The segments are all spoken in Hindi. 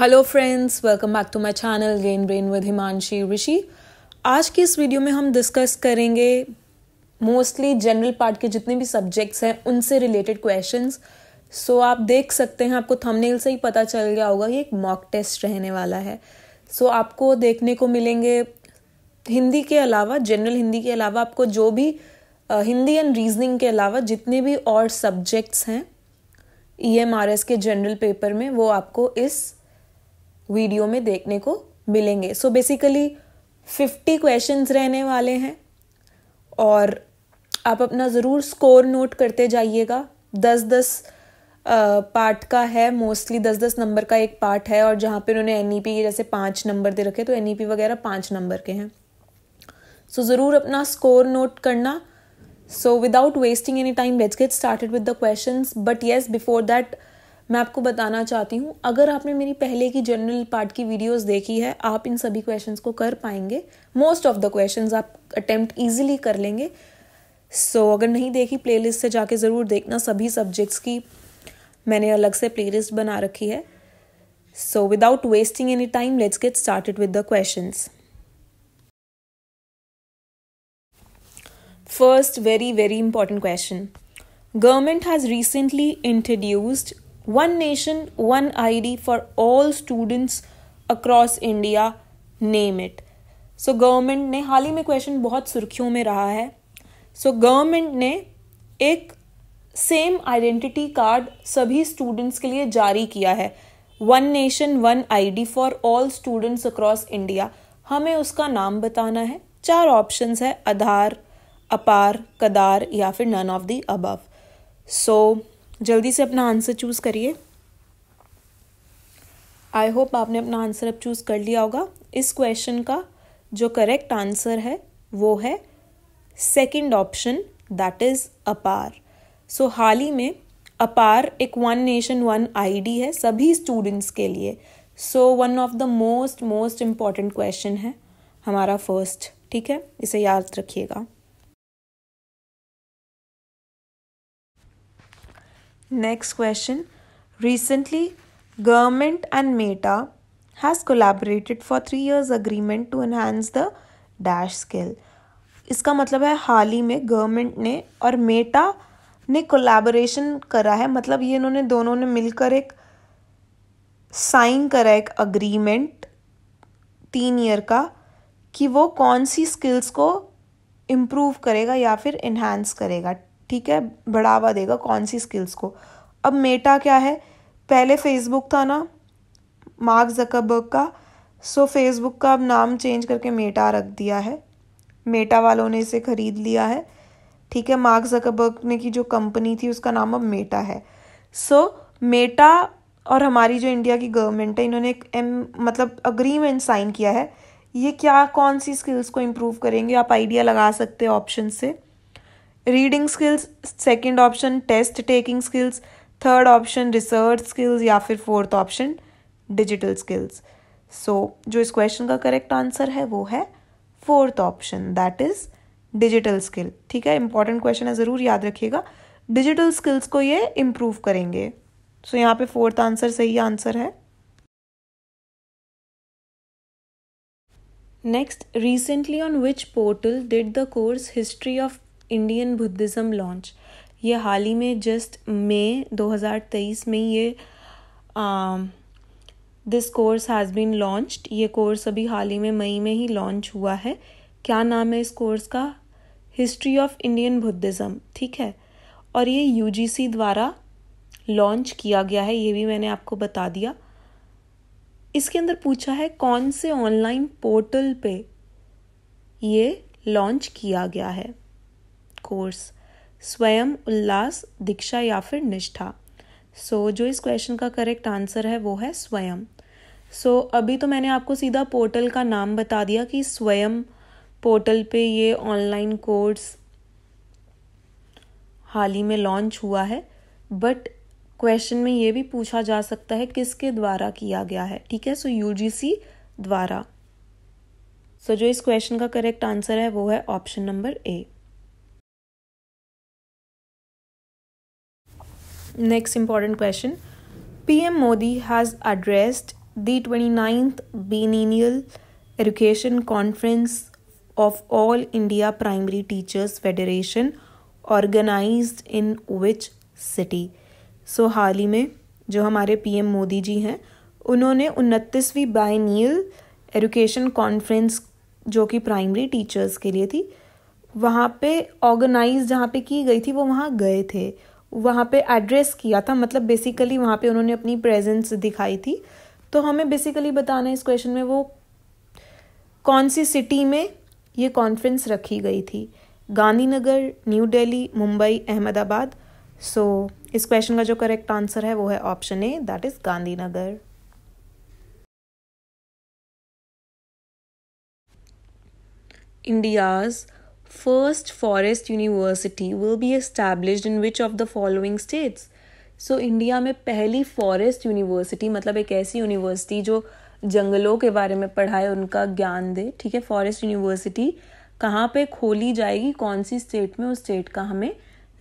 Hello friends welcome back to my channel gain brain with Himanshi Rishi आज की इस वीडियो में हम डिस्कस करेंगे मोस्टली जनरल पार्ट के जितने भी सब्जेक्ट्स हैं उनसे रिलेटेड क्वेश्चंस सो आप देख सकते हैं आपको थंबनेल से ही पता चल गया होगा ये एक मॉक टेस्ट रहने वाला है सो so, आपको देखने को मिलेंगे हिंदी के अलावा जनरल हिंदी के अलावा आपको जो भी हिंदी एंड रीजनिंग के अलावा जितने भी और सब्जेक्ट्स हैं ई e के जनरल पेपर में वो आपको इस वीडियो में देखने को मिलेंगे सो बेसिकली फिफ्टी क्वेश्चन रहने वाले हैं और आप अपना ज़रूर स्कोर नोट करते जाइएगा दस दस पार्ट का है मोस्टली दस दस नंबर का एक पार्ट है और जहाँ पे उन्होंने एन पी e जैसे पाँच नंबर दे रखे तो एन ई e वगैरह पाँच नंबर के हैं सो so, ज़रूर अपना स्कोर नोट करना so without wasting any time let's get started with the questions but yes before that मैं आपको बताना चाहती हूँ अगर आपने मेरी पहले की जनरल पार्ट की वीडियोस देखी है आप इन सभी क्वेश्चंस को कर पाएंगे मोस्ट ऑफ द क्वेश्चंस आप अटेम्प्ट इजीली कर लेंगे सो so, अगर नहीं देखी प्लेलिस्ट से जाके ज़रूर देखना सभी सब्जेक्ट्स की मैंने अलग से प्ले बना रखी है so without wasting any time let's get started with the questions First, very, very important question. Government has recently introduced one nation one I D for all students across India name it so government ने हाल ही में क्वेश्चन बहुत सुर्खियों में रहा है सो so, गवर्नमेंट ने एक सेम आइडेंटिटी कार्ड सभी स्टूडेंट्स के लिए जारी किया है one nation one I D for all students across India हमें उसका नाम बताना है चार ऑप्शन है आधार अपार कदार या फिर none of the above so जल्दी से अपना आंसर चूज़ करिए आई होप आपने अपना आंसर अब चूज़ कर लिया होगा इस क्वेश्चन का जो करेक्ट आंसर है वो है सेकंड ऑप्शन दैट इज़ अपार सो हाल ही में अपार एक वन नेशन वन आईडी है सभी स्टूडेंट्स के लिए so one of the most most important question है हमारा फर्स्ट ठीक है इसे याद रखिएगा Next question. Recently, government and Meta has collaborated for three years agreement to enhance the dash skill. इसका मतलब है हाल ही में गवर्नमेंट ने और मेटा ने कोलैबोरेशन करा है मतलब ये इन्होंने दोनों ने मिलकर एक साइन करा एक अग्रीमेंट तीन ईयर का कि वो कौन सी स्किल्स को इम्प्रूव करेगा या फिर इन्हांस करेगा ठीक है बढ़ावा देगा कौन सी स्किल्स को अब मेटा क्या है पहले फेसबुक था ना मार्क जकबर्ग का सो फेसबुक का अब नाम चेंज करके मेटा रख दिया है मेटा वालों ने इसे खरीद लिया है ठीक है मार्क जकबर्ग ने की जो कंपनी थी उसका नाम अब मेटा है सो so, मेटा और हमारी जो इंडिया की गवर्नमेंट है इन्होंने एक एम मतलब अग्रीमेंट साइन किया है ये क्या कौन सी स्किल्स को इम्प्रूव करेंगे आप आइडिया लगा सकते हैं ऑप्शन से reading skills second option test taking skills third option research skills या फिर fourth option digital skills so जो इस क्वेश्चन का करेक्ट आंसर है वो है fourth option that is digital skill ठीक है इंपॉर्टेंट क्वेश्चन है ज़रूर याद रखिएगा डिजिटल स्किल्स को ये इम्प्रूव करेंगे सो so, यहाँ पे फोर्थ आंसर सही आंसर है next recently on which portal did the course history of Indian Buddhism launch ये हाल ही में जस्ट मई 2023 में ये this course has been launched ये कोर्स अभी हाल ही में मई में ही लॉन्च हुआ है क्या नाम है इस कोर्स का हिस्ट्री ऑफ इंडियन बुद्धिज़्म ठीक है और ये यू द्वारा लॉन्च किया गया है ये भी मैंने आपको बता दिया इसके अंदर पूछा है कौन से ऑनलाइन पोर्टल पे ये लॉन्च किया गया है कोर्स स्वयं उल्लास दीक्षा या फिर निष्ठा सो so, जो इस क्वेश्चन का करेक्ट आंसर है वो है स्वयं सो so, अभी तो मैंने आपको सीधा पोर्टल का नाम बता दिया कि स्वयं पोर्टल पे ये ऑनलाइन कोर्स हाल ही में लॉन्च हुआ है बट क्वेश्चन में ये भी पूछा जा सकता है किसके द्वारा किया गया है ठीक है सो यू द्वारा सो जो इस क्वेश्चन का करेक्ट आंसर है वो है option number A Next important question PM Modi has addressed the 29th Biennial Education Conference of All India Primary Teachers Federation organized in which city? so, hali mein में जो हमारे पीएम मोदी जी हैं उन्होंने उनतीसवीं बाइनियल एजुकेशन कॉन्फ्रेंस जो कि प्राइमरी टीचर्स के लिए थी वहाँ पे ऑर्गेनाइज जहाँ पे की गई थी वो वहाँ गए थे वहाँ पे एड्रेस किया था मतलब बेसिकली वहाँ पे उन्होंने अपनी प्रेजेंस दिखाई थी तो हमें बेसिकली बताना है इस क्वेश्चन में वो कौन सी सिटी में ये कॉन्फ्रेंस रखी गई थी Gandhinagar new Delhi Mumbai Ahmedabad so so, इस क्वेश्चन का जो करेक्ट आंसर है वो है option A that is Gandhinagar India's first forest university will be established in which of the following states so India में पहली फॉरेस्ट यूनिवर्सिटी मतलब एक ऐसी यूनिवर्सिटी जो जंगलों के बारे में पढ़ाए उनका ज्ञान दे ठीक है फॉरेस्ट यूनिवर्सिटी कहाँ पे खोली जाएगी कौन सी स्टेट में उस स्टेट का हमें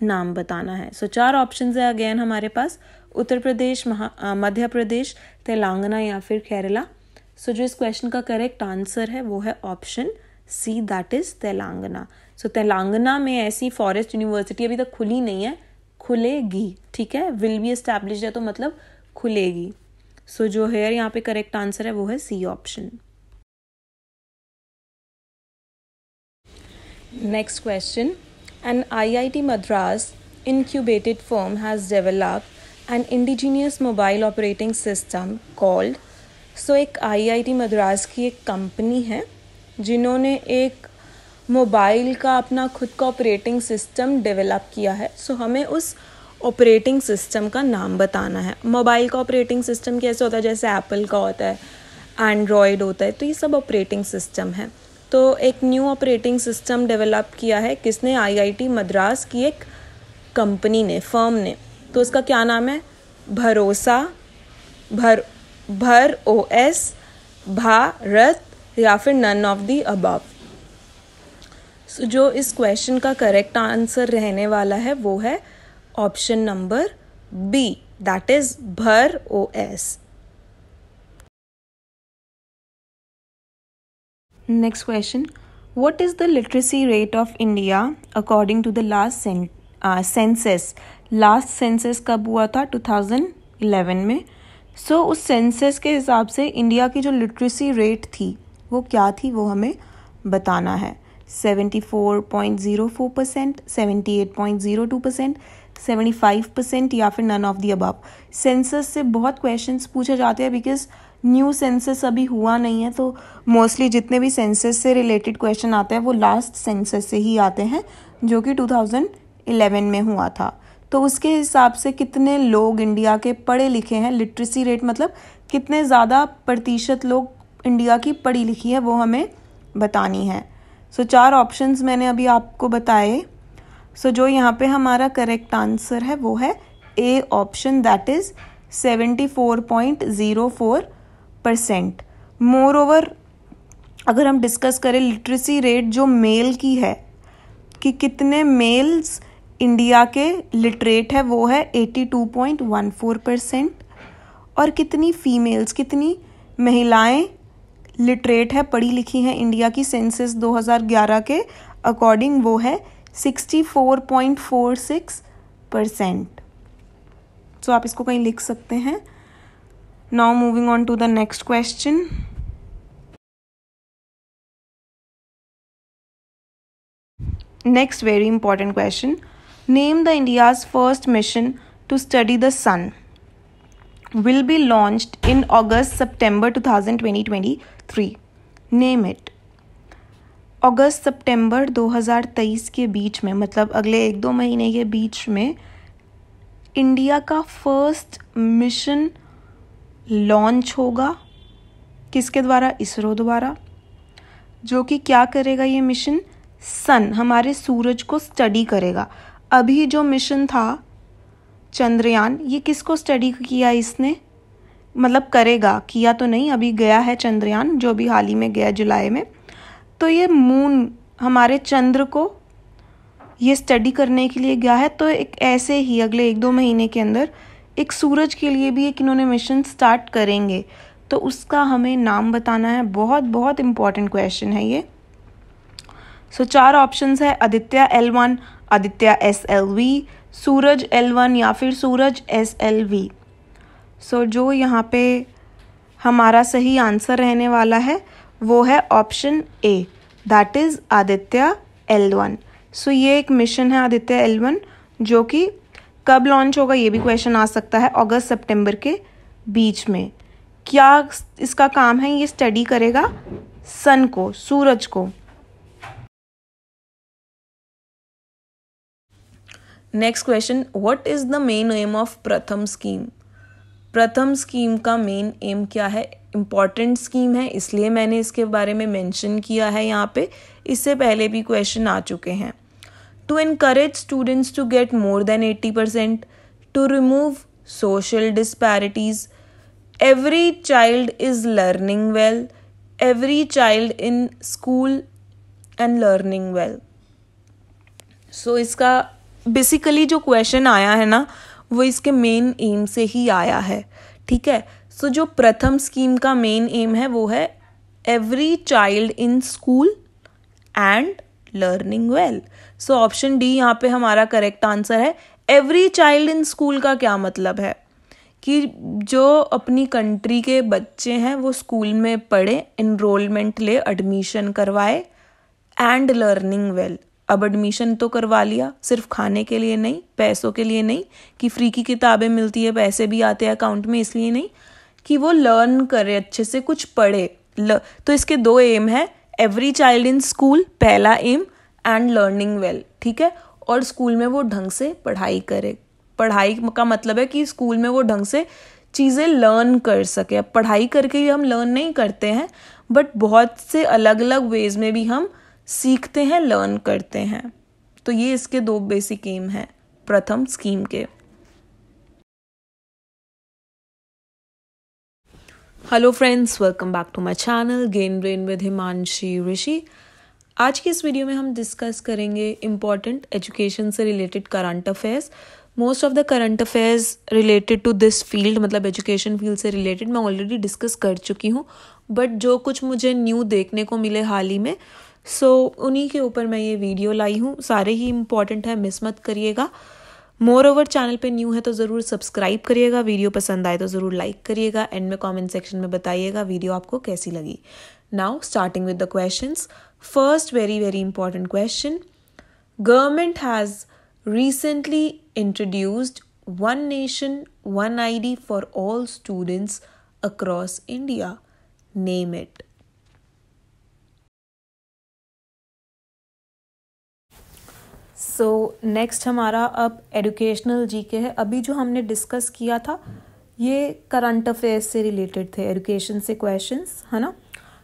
नाम बताना है सो so, चार ऑप्शन है अगेन हमारे पास उत्तर प्रदेश मध्य प्रदेश तेलंगाना या फिर केरला सो so, जो इस क्वेश्चन का करेक्ट आंसर है वो है option C that is Telangana so Telangana में ऐसी फॉरेस्ट यूनिवर्सिटी अभी तक खुली नहीं है खुलेगी ठीक है विल बी एस्टैब्लिश है तो मतलब खुलेगी सो so, जो हेयर यहाँ पे करेक्ट आंसर है वो है C option next question an I I T Madras incubated form has develop an indigenous mobile operating system called so एक आई आई टी मद्रास की एक कंपनी है जिन्होंने एक मोबाइल का अपना खुद का ऑपरेटिंग सिस्टम डेवलप किया है सो हमें उस ऑपरेटिंग सिस्टम का नाम बताना है मोबाइल का ऑपरेटिंग सिस्टम कैसे होता है जैसे एप्पल का होता है एंड्रॉयड होता है तो ये सब ऑपरेटिंग सिस्टम है तो एक न्यू ऑपरेटिंग सिस्टम डेवलप किया है किसने आईआईटी मद्रास की एक कंपनी ने फर्म ने तो उसका क्या नाम है भरोसा भर भर ओ एस भारत या फिर none of the above so जो इस क्वेश्चन का करेक्ट आंसर रहने वाला है वो है option number B that is BharOS next question what is the literacy rate of India according to the last census last census कब हुआ था 2011 में सो so, उस सेंसेस के हिसाब से इंडिया की जो लिटरेसी रेट थी वो क्या थी वो हमें बताना है 74.04 परसेंट टू परसेंट 75 परसेंट या फिर none of the above census से बहुत क्वेश्चंस पूछे जाते हैं बिकॉज न्यू सेंसस अभी हुआ नहीं है तो मोस्टली जितने भी सेंसस से रिलेटेड क्वेश्चन आते हैं वो लास्ट सेंसस से ही आते हैं जो कि 2011 में हुआ था तो उसके हिसाब से कितने लोग इंडिया के पढ़े लिखे हैं लिटरेसी रेट मतलब कितने ज़्यादा प्रतिशत लोग इंडिया की पढ़ी लिखी है वो हमें बतानी है सो so, चार ऑप्शंस मैंने अभी आपको बताए सो so, जो यहाँ पे हमारा करेक्ट आंसर है वो है A option that is seventy four point zero four percent moreover अगर हम डिस्कस करें लिटरेसी रेट जो मेल की है कि कितने मेल्स इंडिया के लिटरेट है वो है eighty two point one four percent और कितनी फीमेल्स कितनी महिलाएं लिटरेट है पढ़ी लिखी है इंडिया की सेंसिस 2011 के अकॉर्डिंग वो है 64.46 परसेंट सो तो आप इसको कहीं लिख सकते हैं now moving on to the next question next very important question name the India's first mission to study the sun will be launched in August September 2020-2023 name it अगस्त सितंबर 2023 के बीच में मतलब अगले एक दो महीने के बीच में इंडिया का फर्स्ट मिशन लॉन्च होगा किसके द्वारा इसरो द्वारा जो कि क्या करेगा ये मिशन सन हमारे सूरज को स्टडी करेगा अभी जो मिशन था चंद्रयान ये किसको स्टडी किया इसने मतलब करेगा किया तो नहीं अभी गया है चंद्रयान जो अभी हाल ही में गया जुलाई में तो ये मून हमारे चंद्र को ये स्टडी करने के लिए गया है तो एक ऐसे ही अगले एक दो महीने के अंदर एक सूरज के लिए भी एक इन्होंने मिशन स्टार्ट करेंगे तो उसका हमें नाम बताना है बहुत बहुत इम्पॉर्टेंट क्वेश्चन है ये सो so, चार ऑप्शंस है Aditya L one Aditya S L V Suraj L one या फिर Suraj S L V so जो यहाँ पे हमारा सही आंसर रहने वाला है वो है option A that is Aditya L one so ये एक मिशन है आदित्य एल वन जो कि कब लॉन्च होगा ये भी क्वेश्चन आ सकता है अगस्त सितंबर के बीच में क्या इसका काम है ये स्टडी करेगा सन को सूरज को next question what is the main aim of Pratham scheme Pratham scheme का मेन एम क्या है इम्पॉर्टेंट स्कीम है इसलिए मैंने इसके बारे में मेंशन किया है यहाँ पे इससे पहले भी क्वेश्चन आ चुके हैं to encourage students to get more than eighty percent to remove social disparities every child is learning well every child in school and learning well so इसका बेसिकली जो क्वेश्चन आया है ना वो इसके मेन एम से ही आया है ठीक है सो so, जो प्रथम स्कीम का मेन एम है वो है every child in school and learning well so option D यहाँ पे हमारा करेक्ट आंसर है एवरी चाइल्ड इन स्कूल का क्या मतलब है कि जो अपनी कंट्री के बच्चे हैं वो स्कूल में पढ़े इनरोलमेंट ले एडमिशन करवाए एंड लर्निंग वेल अब एडमिशन तो करवा लिया सिर्फ खाने के लिए नहीं पैसों के लिए नहीं कि फ्री की किताबें मिलती है पैसे भी आते हैं अकाउंट में इसलिए नहीं कि वो लर्न करे अच्छे से कुछ पढ़े ल, तो इसके दो एम है एवरी चाइल्ड इन स्कूल पहला एम एंड लर्निंग वेल ठीक है और स्कूल में वो ढंग से पढ़ाई करे पढ़ाई का मतलब है कि स्कूल में वो ढंग से चीज़ें लर्न कर सके अब पढ़ाई करके ही हम लर्न नहीं करते हैं बट बहुत से अलग अलग वेज में भी हम सीखते हैं लर्न करते हैं तो ये इसके दो बेसिक एम हैं प्रथम स्कीम के hello friends welcome back to my channel gain brain with Himanshi Rishi आज की इस वीडियो में हम डिस्कस करेंगे इम्पॉर्टेंट एजुकेशन से related current affairs most of the current affairs related to this field मतलब एजुकेशन फील्ड से रिलेटेड मैं ऑलरेडी डिस्कस कर चुकी हूँ बट जो कुछ मुझे न्यू देखने को मिले हाल ही में सो so, उन्हीं के ऊपर मैं ये वीडियो लाई हूँ सारे ही इम्पॉर्टेंट है मिस मत करिएगा मोर ओवर चैनल पे न्यू है तो ज़रूर सब्सक्राइब करिएगा वीडियो पसंद आए तो ज़रूर लाइक करिएगा एंड में कमेंट सेक्शन में बताइएगा वीडियो आपको कैसी लगी now starting with the questions first very very important question government has recently introduced one nation one id for all students across India name it so so, next हमारा अब एजुकेशनल के है अभी जो हमने डिस्कस किया था ये करंट अफेयर्स से रिलेटेड थे एजुकेशन से क्वेश्चन है ना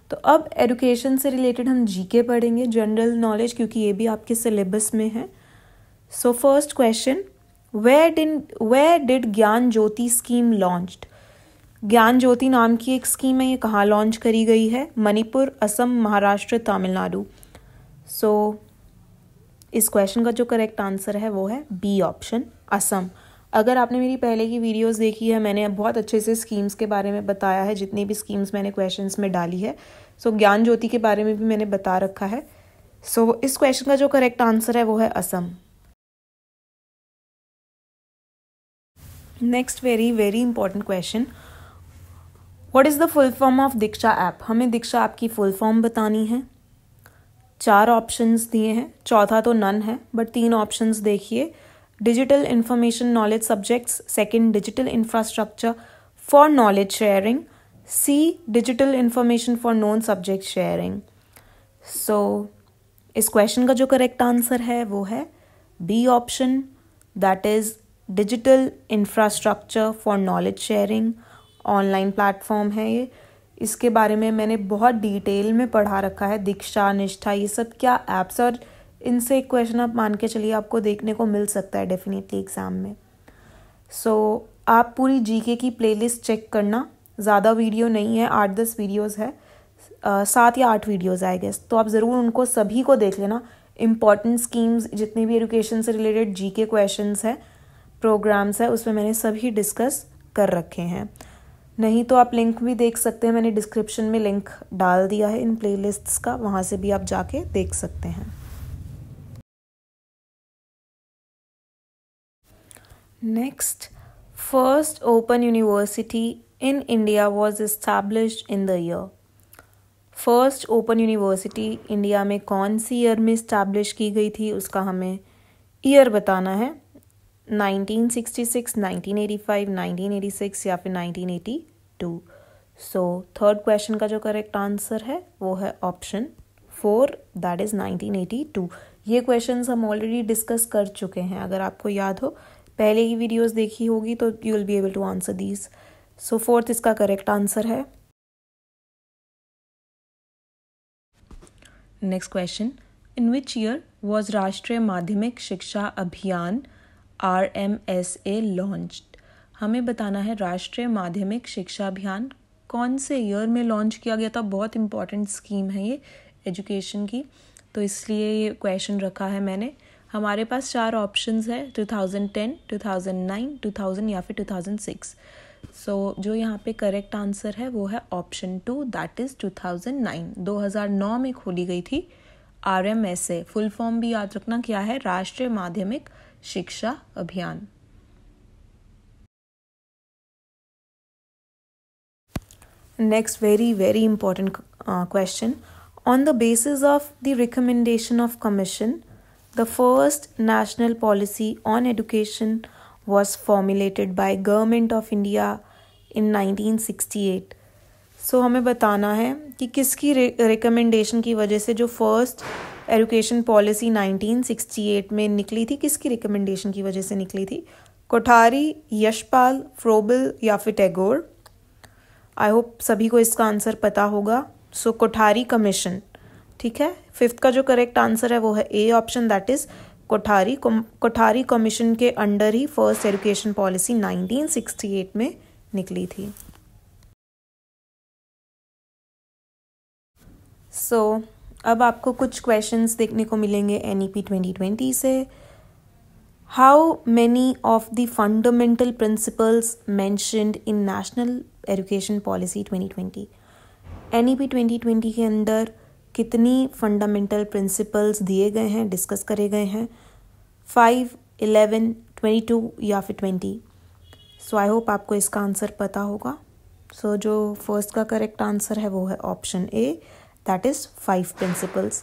तो अब एजुकेशन से रिलेटेड हम जी के पढ़ेंगे जनरल नॉलेज क्योंकि ये भी आपके सिलेबस में है सो फर्स्ट क्वेश्चन वे डिन वे डिड ज्ञान ज्योति स्कीम लॉन्च्ड ज्ञान ज्योति नाम की एक स्कीम है ये कहाँ लॉन्च करी गई है मणिपुर असम महाराष्ट्र तमिलनाडु सो इस क्वेश्चन का जो करेक्ट आंसर है वो है बी ऑप्शन असम अगर आपने मेरी पहले की वीडियोस देखी है मैंने बहुत अच्छे से स्कीम्स के बारे में बताया है जितनी भी स्कीम्स मैंने क्वेश्चंस में डाली है सो so, ज्ञान ज्योति के बारे में भी मैंने बता रखा है सो so, इस क्वेश्चन का जो करेक्ट आंसर है वो है Assam next very very important question what is the full form of Diksha app हमें दीक्षा ऐप की फुल फॉर्म बतानी है चार ऑप्शंस दिए हैं चौथा तो नन है बट तीन ऑप्शंस देखिए digital information knowledge subjects second digital infrastructure for knowledge sharing C digital information for non subject sharing so इस क्वेश्चन का जो करेक्ट आंसर है वो है B option that is digital infrastructure for knowledge sharing online platform है ये इसके बारे में मैंने बहुत डिटेल में पढ़ा रखा है दीक्षा निष्ठा ये सब क्या ऐप्स और इनसे एक क्वेश्चन आप मान के चलिए आपको देखने को मिल सकता है डेफिनेटली एग्ज़ाम में सो so, आप पूरी जीके की प्लेलिस्ट चेक करना ज़्यादा वीडियो नहीं है आठ दस वीडियोज़ है सात या आठ वीडियोज़ आई गेस तो आप ज़रूर उनको सभी को देख लेना इम्पॉर्टेंट स्कीम्स जितनी भी एजुकेशन से रिलेटेड जीके क्वेश्चंस है प्रोग्राम्स है उसमें मैंने सभी डिस्कस कर रखे हैं नहीं तो आप लिंक भी देख सकते हैं मैंने डिस्क्रिप्शन में लिंक डाल दिया है इन प्लेलिस्ट्स का वहाँ से भी आप जाके देख सकते हैं next first open university in India was established in the year first open university India में कौन सी ईयर में इस्टेब्लिश की गई थी उसका हमें ईयर बताना है 1966, 1986 या फिर 1982 सो थर्ड क्वेश्चन का जो करेक्ट आंसर है वो है ऑप्शन फोर दैट इज़ 1982 ये क्वेश्चन हम ऑलरेडी डिस्कस कर चुके हैं अगर आपको याद हो पहले ही वीडियोस देखी होगी तो you will be able to answer these so fourth इसका करेक्ट आंसर है next question in which year was Rashtriya Madhyamik Shiksha Abhiyan R M S A launch हमें बताना है राष्ट्रीय माध्यमिक शिक्षा अभियान कौन से ईयर में लॉन्च किया गया था बहुत इंपॉर्टेंट स्कीम है ये एजुकेशन की तो इसलिए ये क्वेश्चन रखा है मैंने हमारे पास चार ऑप्शंस है 2010, 2009, 2000 या फिर 2006 सो so, जो यहाँ पे करेक्ट आंसर है वो है ऑप्शन टू दैट इज़ 2009 2009 में खोली गई थी R M S A full form भी याद रखना क्या है Rashtriya Madhyamik Shiksha Abhiyan next very very important question on the basis of the recommendation of commission the first national policy on education was formulated by government of India in nineteen sixty eight so हमें बताना है कि किसकी रिकमेंडेशन की वजह से जो फर्स्ट एजुकेशन पॉलिसी 1968 में निकली थी किसकी रिकमेंडेशन की वजह से निकली थी कोठारी यशपाल फ्रोबल या फिर टैगोर आई होप सभी को इसका आंसर पता होगा सो so, कोठारी कमीशन ठीक है फिफ्थ का जो करेक्ट आंसर है वो है A option that is Kothari Kothari commission के अंडर ही फर्स्ट एजुकेशन पॉलिसी 1968 में निकली थी सो so, अब आपको कुछ क्वेश्चंस देखने को मिलेंगे N E P twenty twenty से how many of the fundamental principles mentioned in national education policy twenty twenty N E P twenty twenty के अंदर कितनी फंडामेंटल प्रिंसिपल्स दिए गए हैं डिस्कस करे गए हैं फाइव इलेवन ट्वेंटी टू या फिर ट्वेंटी सो आई होप आपको इसका आंसर पता होगा सो so, जो फर्स्ट का करेक्ट आंसर है वो है option A that is five principles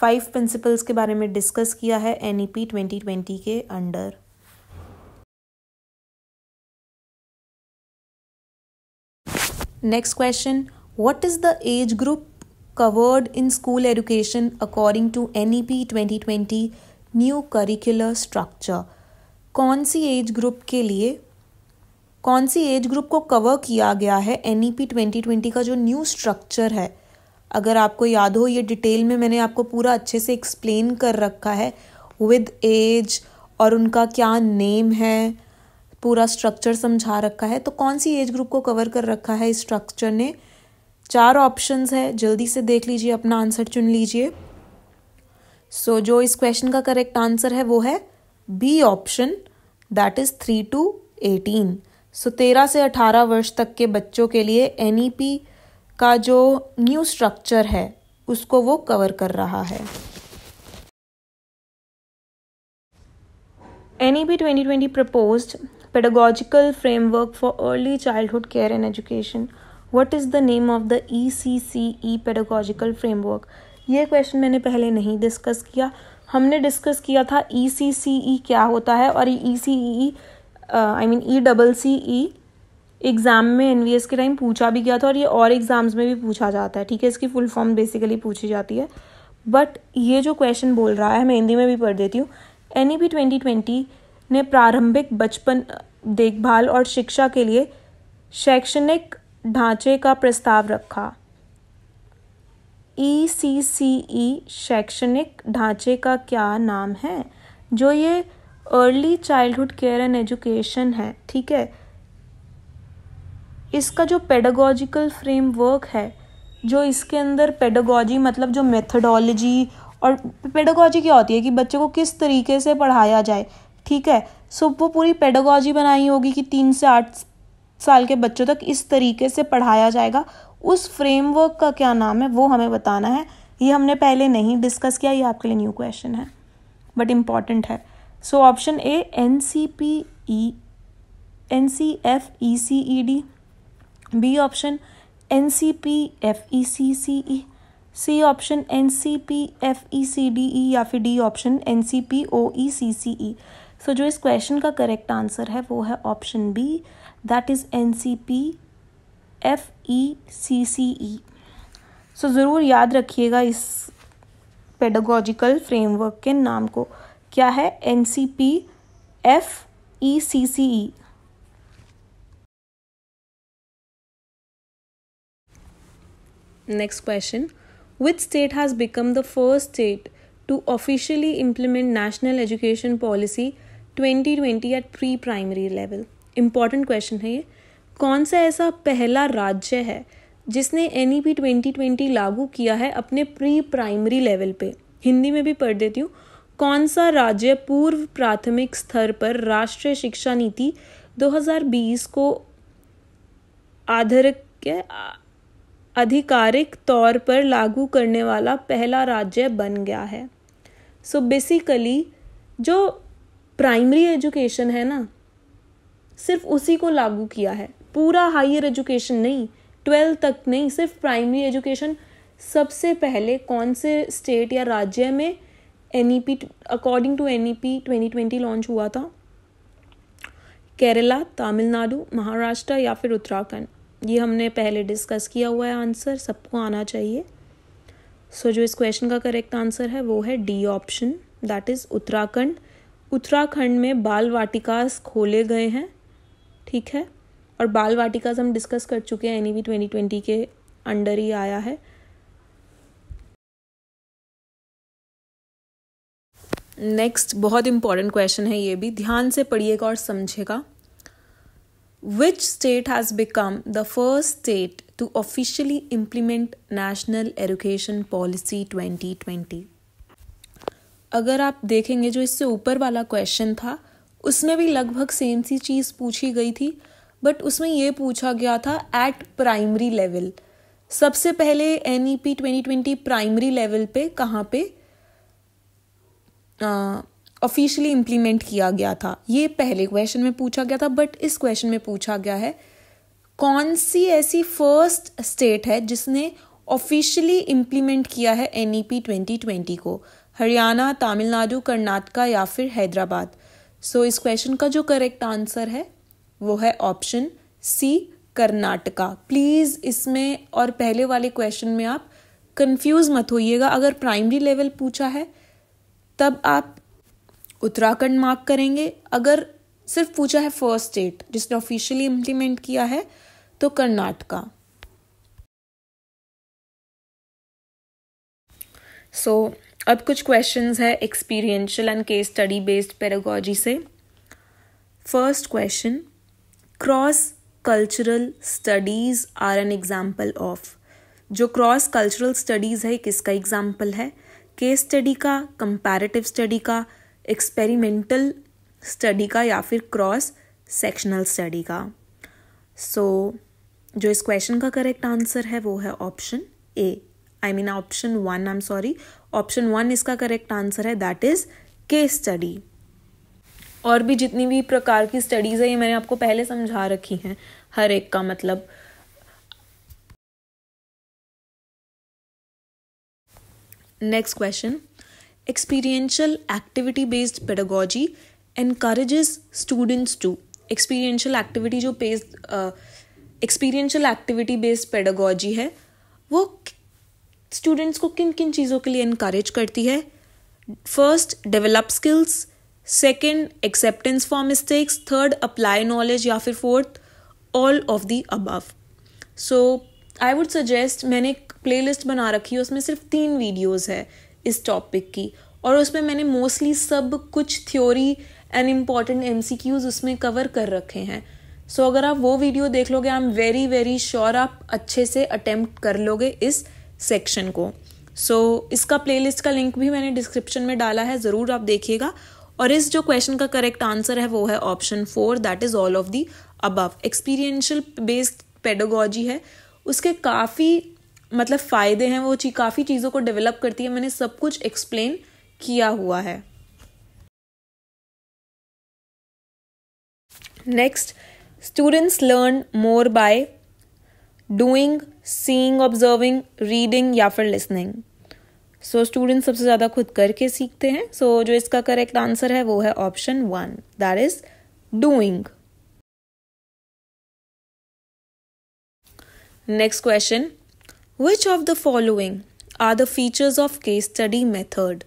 five principles के बारे में डिस्कस किया है N E P twenty twenty के under next question age group covered in school education according to N E P twenty twenty new curricular structure कौन सी एज ग्रुप के लिए कौन सी एज ग्रुप को कवर किया गया है N E P twenty twenty का जो न्यू स्ट्रक्चर है अगर आपको याद हो ये डिटेल में मैंने आपको पूरा अच्छे से एक्सप्लेन कर रखा है विद एज और उनका क्या नेम है पूरा स्ट्रक्चर समझा रखा है तो कौन सी एज ग्रुप को कवर कर रखा है इस स्ट्रक्चर ने चार ऑप्शंस है जल्दी से देख लीजिए अपना आंसर चुन लीजिए सो so, जो इस क्वेश्चन का करेक्ट आंसर है वो है B option that is three to eighteen so तेरह से अठारह वर्ष तक के बच्चों के लिए एन ई पी का जो न्यू स्ट्रक्चर है उसको वो कवर कर रहा है N E B twenty twenty propose pedagogical framework for early childhood care and education what is the name of the E C C E pedagogical framework ये क्वेश्चन मैंने पहले नहीं डिस्कस किया हमने डिस्कस किया था ई सी सी ई क्या होता है और E C E I mean E double C E exam में एन के टाइम पूछा भी गया था और ये और एग्जाम्स में भी पूछा जाता है ठीक है इसकी फुल फॉर्म बेसिकली पूछी जाती है बट ये जो क्वेश्चन बोल रहा है मैं हिंदी में भी पढ़ देती हूँ N E P twenty twenty ने प्रारंभिक बचपन देखभाल और शिक्षा के लिए शैक्षणिक ढांचे का प्रस्ताव रखा ई सी सी ई शैक्षणिक ढांचे का क्या नाम है जो ये early childhood care and education है ठीक है इसका जो पेडागोजिकल फ्रेमवर्क है जो इसके अंदर पेडागोजी मतलब जो मेथडोलॉजी और पेडागोजी क्या होती है कि बच्चों को किस तरीके से पढ़ाया जाए ठीक है सो वो पूरी पेडागोजी बनाई होगी कि तीन से आठ साल के बच्चों तक इस तरीके से पढ़ाया जाएगा उस फ्रेमवर्क का क्या नाम है वो हमें बताना है ये हमने पहले नहीं डिस्कस किया ये आपके लिए न्यू क्वेश्चन है बट इम्पॉर्टेंट है so option A N C P E N C F E C E D B option N C P F E C C E C option N C P F E C D E या फिर D option N C P O E C C E so जो इस क्वेश्चन का करेक्ट आंसर है वो है option B that is an C P F E C C E so ज़रूर याद रखिएगा इस पेडोगोजिकल फ्रेमवर्क के नाम को क्या है N C P F E C C E next question which state has become the first state to officially implement national education policy twenty twenty at pre primary level important question है ये कौन सा ऐसा पहला राज्य है जिसने N E P twenty twenty लागू किया है अपने प्री प्राइमरी लेवल पे हिंदी में भी पढ़ देती हूँ कौन सा राज्य पूर्व प्राथमिक स्तर पर राष्ट्रीय शिक्षा नीति 2020 को आधारित आधिकारिक तौर पर लागू करने वाला पहला राज्य बन गया है सो so बेसिकली जो प्राइमरी एजुकेशन है ना सिर्फ उसी को लागू किया है पूरा हायर एजुकेशन नहीं ट्वेल्थ तक नहीं सिर्फ प्राइमरी एजुकेशन सबसे पहले कौन से स्टेट या राज्य में N E P according to N E P twenty twenty launch हुआ था केरला तमिलनाडु महाराष्ट्र या फिर उत्तराखंड ये हमने पहले डिस्कस किया हुआ है आंसर सबको आना चाहिए सो so, जो इस क्वेश्चन का करेक्ट आंसर है वो है D option that is Uttarakhand Uttarakhand में बाल वाटिकास खोले गए हैं ठीक है और बाल वाटिकास हम डिस्कस कर चुके हैं एनी ट्वेंटी ट्वेंटी के अंडर ही आया है नेक्स्ट बहुत इंपॉर्टेंट क्वेश्चन है ये भी ध्यान से पढ़िएगा और समझेगा Which state has become the first state to officially implement National Education Policy 2020? अगर आप देखेंगे जो इससे ऊपर वाला क्वेश्चन था उसमें भी लगभग सेम सी चीज़ पूछी गई थी बट उसमें यह पूछा गया था एट प्राइमरी लेवल सबसे पहले N E P twenty twenty primary level पे कहाँ पे आ, ऑफिशियली इम्प्लीमेंट किया गया था ये पहले क्वेश्चन में पूछा गया था बट इस क्वेश्चन में पूछा गया है कौन सी ऐसी फर्स्ट स्टेट है जिसने ऑफिशियली इम्प्लीमेंट किया है N E P twenty twenty को हरियाणा तमिलनाडु कर्नाटका या फिर हैदराबाद सो so, इस क्वेश्चन का जो करेक्ट आंसर है वो है ऑप्शन सी कर्नाटका प्लीज़ इसमें और पहले वाले क्वेश्चन में आप कंफ्यूज मत होइएगा अगर प्राइमरी लेवल पूछा है तब आप उत्तराखंड मार्क करेंगे अगर सिर्फ पूछा है फर्स्ट स्टेट जिसने ऑफिशियली इम्प्लीमेंट किया है तो कर्नाटका सो so, अब कुछ क्वेश्चंस है experiential and case study based pedagogy से first question cross cultural studies are an example of जो क्रॉस कल्चरल स्टडीज़ है किसका एग्जाम्पल है केस स्टडी का कंपैरेटिव स्टडी का एक्सपेरिमेंटल स्टडी का या फिर क्रॉस सेक्शनल स्टडी का सो so, जो इस क्वेश्चन का करेक्ट आंसर है वो है option A I mean option one I am sorry option one इसका करेक्ट आंसर है दैट इज केस स्टडी और भी जितनी भी प्रकार की स्टडीज़ है ये मैंने आपको पहले समझा रखी हैं हर एक का मतलब next question Experiential activity based pedagogy encourages students to experiential activity जो based experiential activity based based है वो स्टूडेंट्स को किन किन चीज़ों के लिए इनक्रेज करती है first develop skills second acceptance for mistakes third apply knowledge या फिर fourth all of the above so I would suggest मैंने एक प्ले लिस्ट बना रखी है उसमें सिर्फ तीन वीडियोज़ है इस टॉपिक की और उसमें मैंने मोस्टली सब कुछ थ्योरी एंड इम्पॉर्टेंट एम उसमें कवर कर रखे हैं सो so, अगर आप वो वीडियो देख लोगे I am very very sure आप अच्छे से अटेम्प्ट कर लोगे इस सेक्शन को सो so, इसका प्लेलिस्ट का लिंक भी मैंने डिस्क्रिप्शन में डाला है ज़रूर आप देखिएगा और इस जो क्वेश्चन का करेक्ट आंसर है वो है option four that is all of the above experiential based pedagogy है उसके काफ़ी मतलब फ़ायदे हैं वो चीज काफ़ी चीज़ों को डेवलप करती है मैंने सब कुछ एक्सप्लेन किया हुआ है next students learn more by doing seeing observing reading या फिर लिसनिंग सो स्टूडेंट सबसे ज़्यादा खुद करके सीखते हैं सो so, जो इसका करेक्ट आंसर है वो है option one that is doing next question Which of the following are the features of case study method?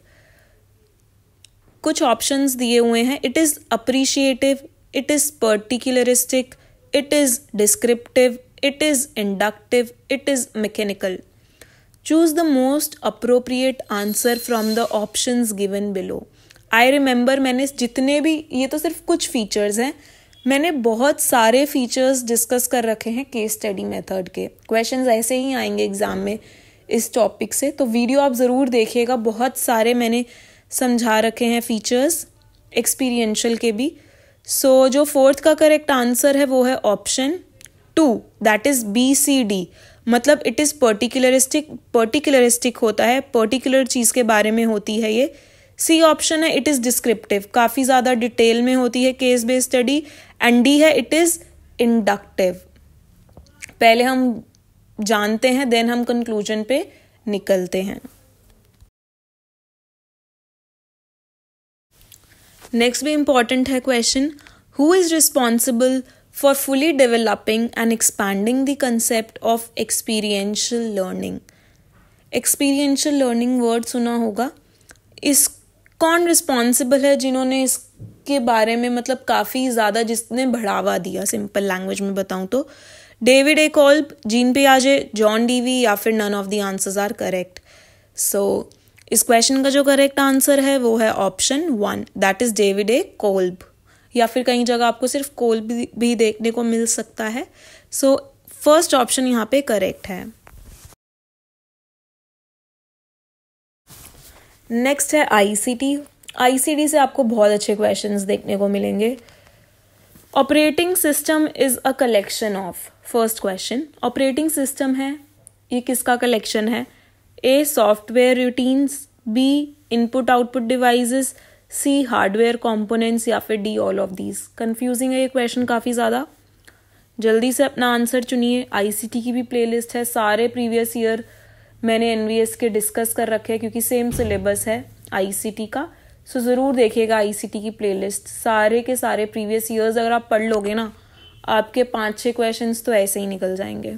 कुछ options दिए हुए हैं It is appreciative, it is particularistic, it is descriptive, it is inductive, it is mechanical. Choose the most appropriate answer from the options given below. I remember मैंने जितने भी ये तो सिर्फ कुछ features हैं मैंने बहुत सारे फीचर्स डिस्कस कर रखे हैं केस स्टडी मेथड के क्वेश्चंस ऐसे ही आएंगे एग्ज़ाम में इस टॉपिक से तो वीडियो आप ज़रूर देखिएगा बहुत सारे मैंने समझा रखे हैं फीचर्स एक्सपीरियंशल के भी सो so, जो फोर्थ का करेक्ट आंसर है वो है option two that is B C D मतलब इट इज़ पर्टिकुलरिस्टिक पर्टिकुलरिस्टिक होता है पर्टिकुलर चीज़ के बारे में होती है ये सी ऑप्शन है इट इज़ डिस्क्रिप्टिव काफ़ी ज़्यादा डिटेल में होती है case based study and D है इट इज इंडक्टिव पहले हम जानते हैं देन हम कंक्लूजन पे निकलते हैं नेक्स्ट भी इंपॉर्टेंट है question who is responsible for fully developing and expanding the concept of experiential learning experiential learning word सुना होगा इस कौन रिस्पॉन्सिबल है जिन्होंने इस के बारे में मतलब काफ़ी ज़्यादा जिसने बढ़ावा दिया सिंपल लैंग्वेज में बताऊँ तो डेविड ए कॉल्ब जीन पे आज जॉन डीवी या फिर none of the answers are correct so इस क्वेश्चन का जो करेक्ट आंसर है वो है option one that is David A Kolb या फिर कहीं जगह आपको सिर्फ कोल्ब भी देखने को मिल सकता है सो फर्स्ट ऑप्शन यहाँ पे करेक्ट है नेक्स्ट है आईसीटी आई से आपको बहुत अच्छे क्वेश्चन देखने को मिलेंगे operating system is a collection of first question operating system है ये किसका कलेक्शन है A software routines B input output devices C hardware components या फिर D all of these confusing है ये क्वेश्चन काफ़ी ज़्यादा जल्दी से अपना आंसर चुनिए आईसीटी की भी प्लेलिस्ट है सारे प्रीवियस ईयर मैंने एनवीएस के डिस्कस कर रखे हैं क्योंकि सेम सिलेबस है आईसीटी का सो so, ज़रूर देखिएगा आई की प्लेलिस्ट सारे के सारे प्रीवियस ईयर्स अगर आप पढ़ लोगे ना आपके पाँच छः क्वेश्चन तो ऐसे ही निकल जाएंगे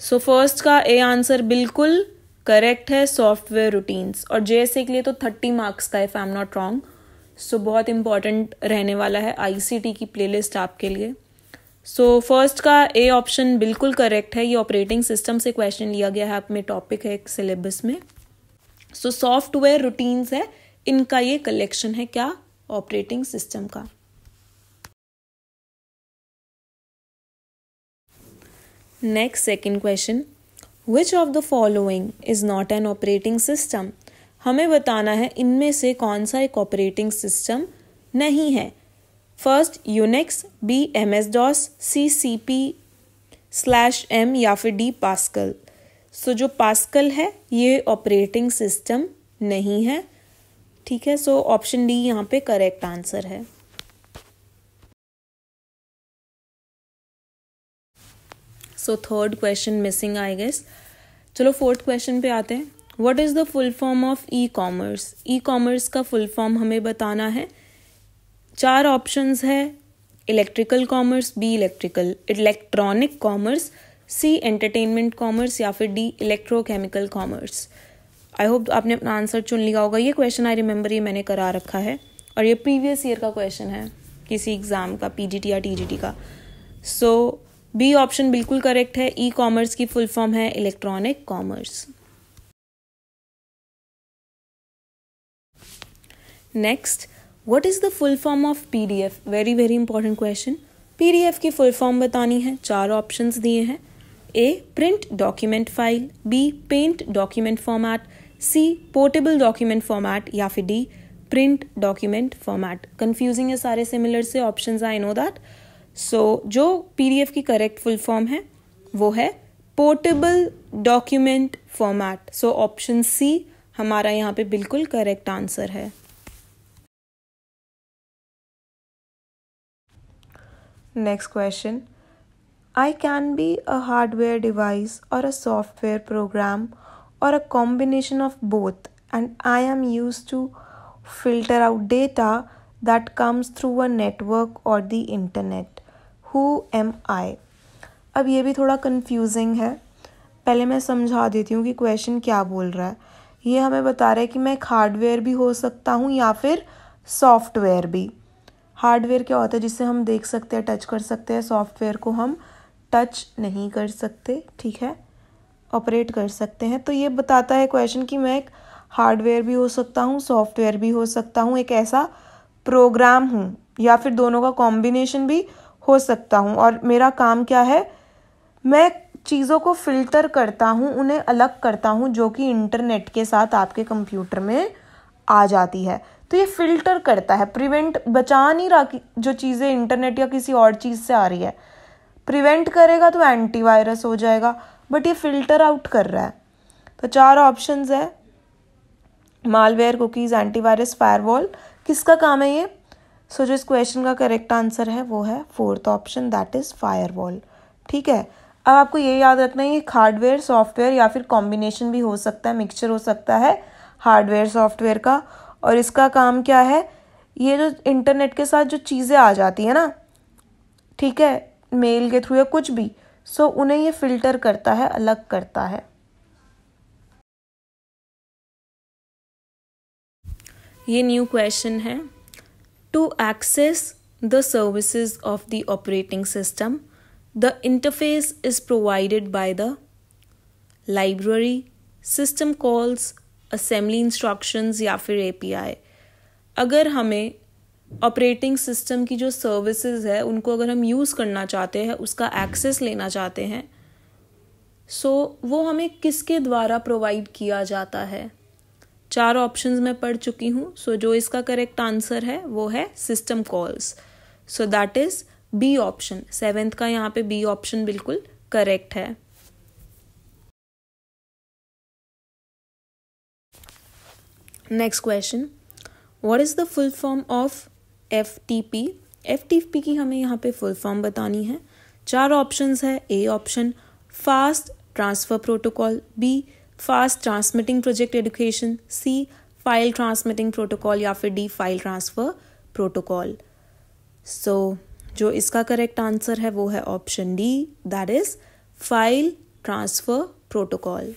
सो so, फर्स्ट का ए आंसर बिल्कुल करेक्ट है सॉफ्टवेयर रूटीन्स और जे के लिए तो थर्टी मार्क्स का है I am not wrong so बहुत इंपॉर्टेंट रहने वाला है आई की प्लेलिस्ट आपके लिए सो so, फर्स्ट का ए ऑप्शन बिल्कुल करेक्ट है ये ऑपरेटिंग सिस्टम से क्वेश्चन लिया गया है आप में टॉपिक है एक सिलेबस में सो सॉफ्टवेयर रूटीन्स है इनका ये कलेक्शन है क्या ऑपरेटिंग सिस्टम का next second question which of the following is not an operating system हमें बताना है इनमें से कौन सा एक ऑपरेटिंग सिस्टम नहीं है first UNIX B M S DOS C C P slash M या फिर डी पास्कल सो जो पास्कल है ये ऑपरेटिंग सिस्टम नहीं है ठीक है सो ऑप्शन डी यहाँ पे करेक्ट आंसर है so third question missing I guess चलो फोर्थ क्वेश्चन पे आते हैं what is the full form of e commerce e commerce का फुल फॉर्म हमें बताना है चार ऑप्शंस है electrical commerce B electrical electronic commerce C entertainment commerce या फिर D electrochemical commerce I hope आपने अपना आंसर चुन लिया होगा ये क्वेश्चन आई रिमेंबर ये मैंने करा रखा है और ये प्रीवियस ईयर का क्वेश्चन है किसी एग्ज़ाम का पीजीटी या टीजीटी का सो बी ऑप्शन बिल्कुल करेक्ट है ई e कॉमर्स की फुल फॉर्म है electronic commerce next what is the full form of PDF very very important question PDF की फुल फॉर्म बतानी है चार ऑप्शन दिए हैं A print document file B paint document format C portable document format या फिर D print document format confusing है सारे सिमिलर से option I know that so जो पीडीएफ की करेक्ट फुल फॉर्म है वो है portable document format so option C हमारा यहाँ पे बिल्कुल करेक्ट आंसर है next question I can be a hardware device और a software program or a combination of both and I am used to filter out data that comes through a network or the internet. Who am I? अब ये भी थोड़ा कंफ्यूजिंग है पहले मैं समझा देती हूँ कि क्वेश्चन क्या बोल रहा है ये हमें बता रहा है कि मैं एक हार्डवेयर भी हो सकता हूँ या फिर सॉफ्टवेयर भी हार्डवेयर क्या होता है जिससे हम देख सकते हैं टच कर सकते हैं सॉफ्टवेयर को हम टच नहीं कर सकते ठीक है ऑपरेट कर सकते हैं तो ये बताता है क्वेश्चन कि मैं एक हार्डवेयर भी हो सकता हूँ सॉफ्टवेयर भी हो सकता हूँ एक ऐसा प्रोग्राम हूँ या फिर दोनों का कॉम्बिनेशन भी हो सकता हूँ और मेरा काम क्या है मैं चीज़ों को फिल्टर करता हूँ उन्हें अलग करता हूँ जो कि इंटरनेट के साथ आपके कंप्यूटर में आ जाती है तो ये फिल्टर करता है प्रिवेंट बचा नहीं रहा कि जो चीज़ें इंटरनेट या किसी और चीज़ से आ रही है प्रिवेंट करेगा तो एंटीवायरस हो जाएगा बट ये फिल्टर आउट कर रहा है तो चार ऑप्शंस है मालवेयर कुकीज एंटीवायरस फायरवॉल किसका काम है ये सो so, जो इस क्वेश्चन का करेक्ट आंसर है वो है fourth option that is firewall ठीक है अब आपको ये याद रखना है ये हार्डवेयर सॉफ्टवेयर या फिर कॉम्बिनेशन भी हो सकता है मिक्सचर हो सकता है हार्डवेयर सॉफ्टवेयर का और इसका काम क्या है ये जो इंटरनेट के साथ जो चीज़ें आ जाती है ना ठीक है मेल के थ्रू या कुछ भी सो उन्हें ये फिल्टर करता है अलग करता है ये न्यू क्वेश्चन है to access the services of the operating system the interface is provided by the library system calls assembly instructions या फिर एपीआई अगर हमें ऑपरेटिंग सिस्टम की जो सर्विसेज है उनको अगर हम यूज़ करना चाहते हैं उसका एक्सेस लेना चाहते हैं सो so, वो हमें किसके द्वारा प्रोवाइड किया जाता है चार ऑप्शंस मैं पढ़ चुकी हूँ सो so, जो इसका करेक्ट आंसर है वो है system calls so that is B option seventh का यहाँ पे बी ऑप्शन बिल्कुल करेक्ट है next question what is the full form of F T P F T P की हमें यहाँ पे फुल फॉर्म बतानी है चार ऑप्शंस है A option fast transfer protocol B fast transmitting project education C file transmitting protocol या फिर D file transfer protocol so जो इसका करेक्ट आंसर है वो है option D that is file transfer protocol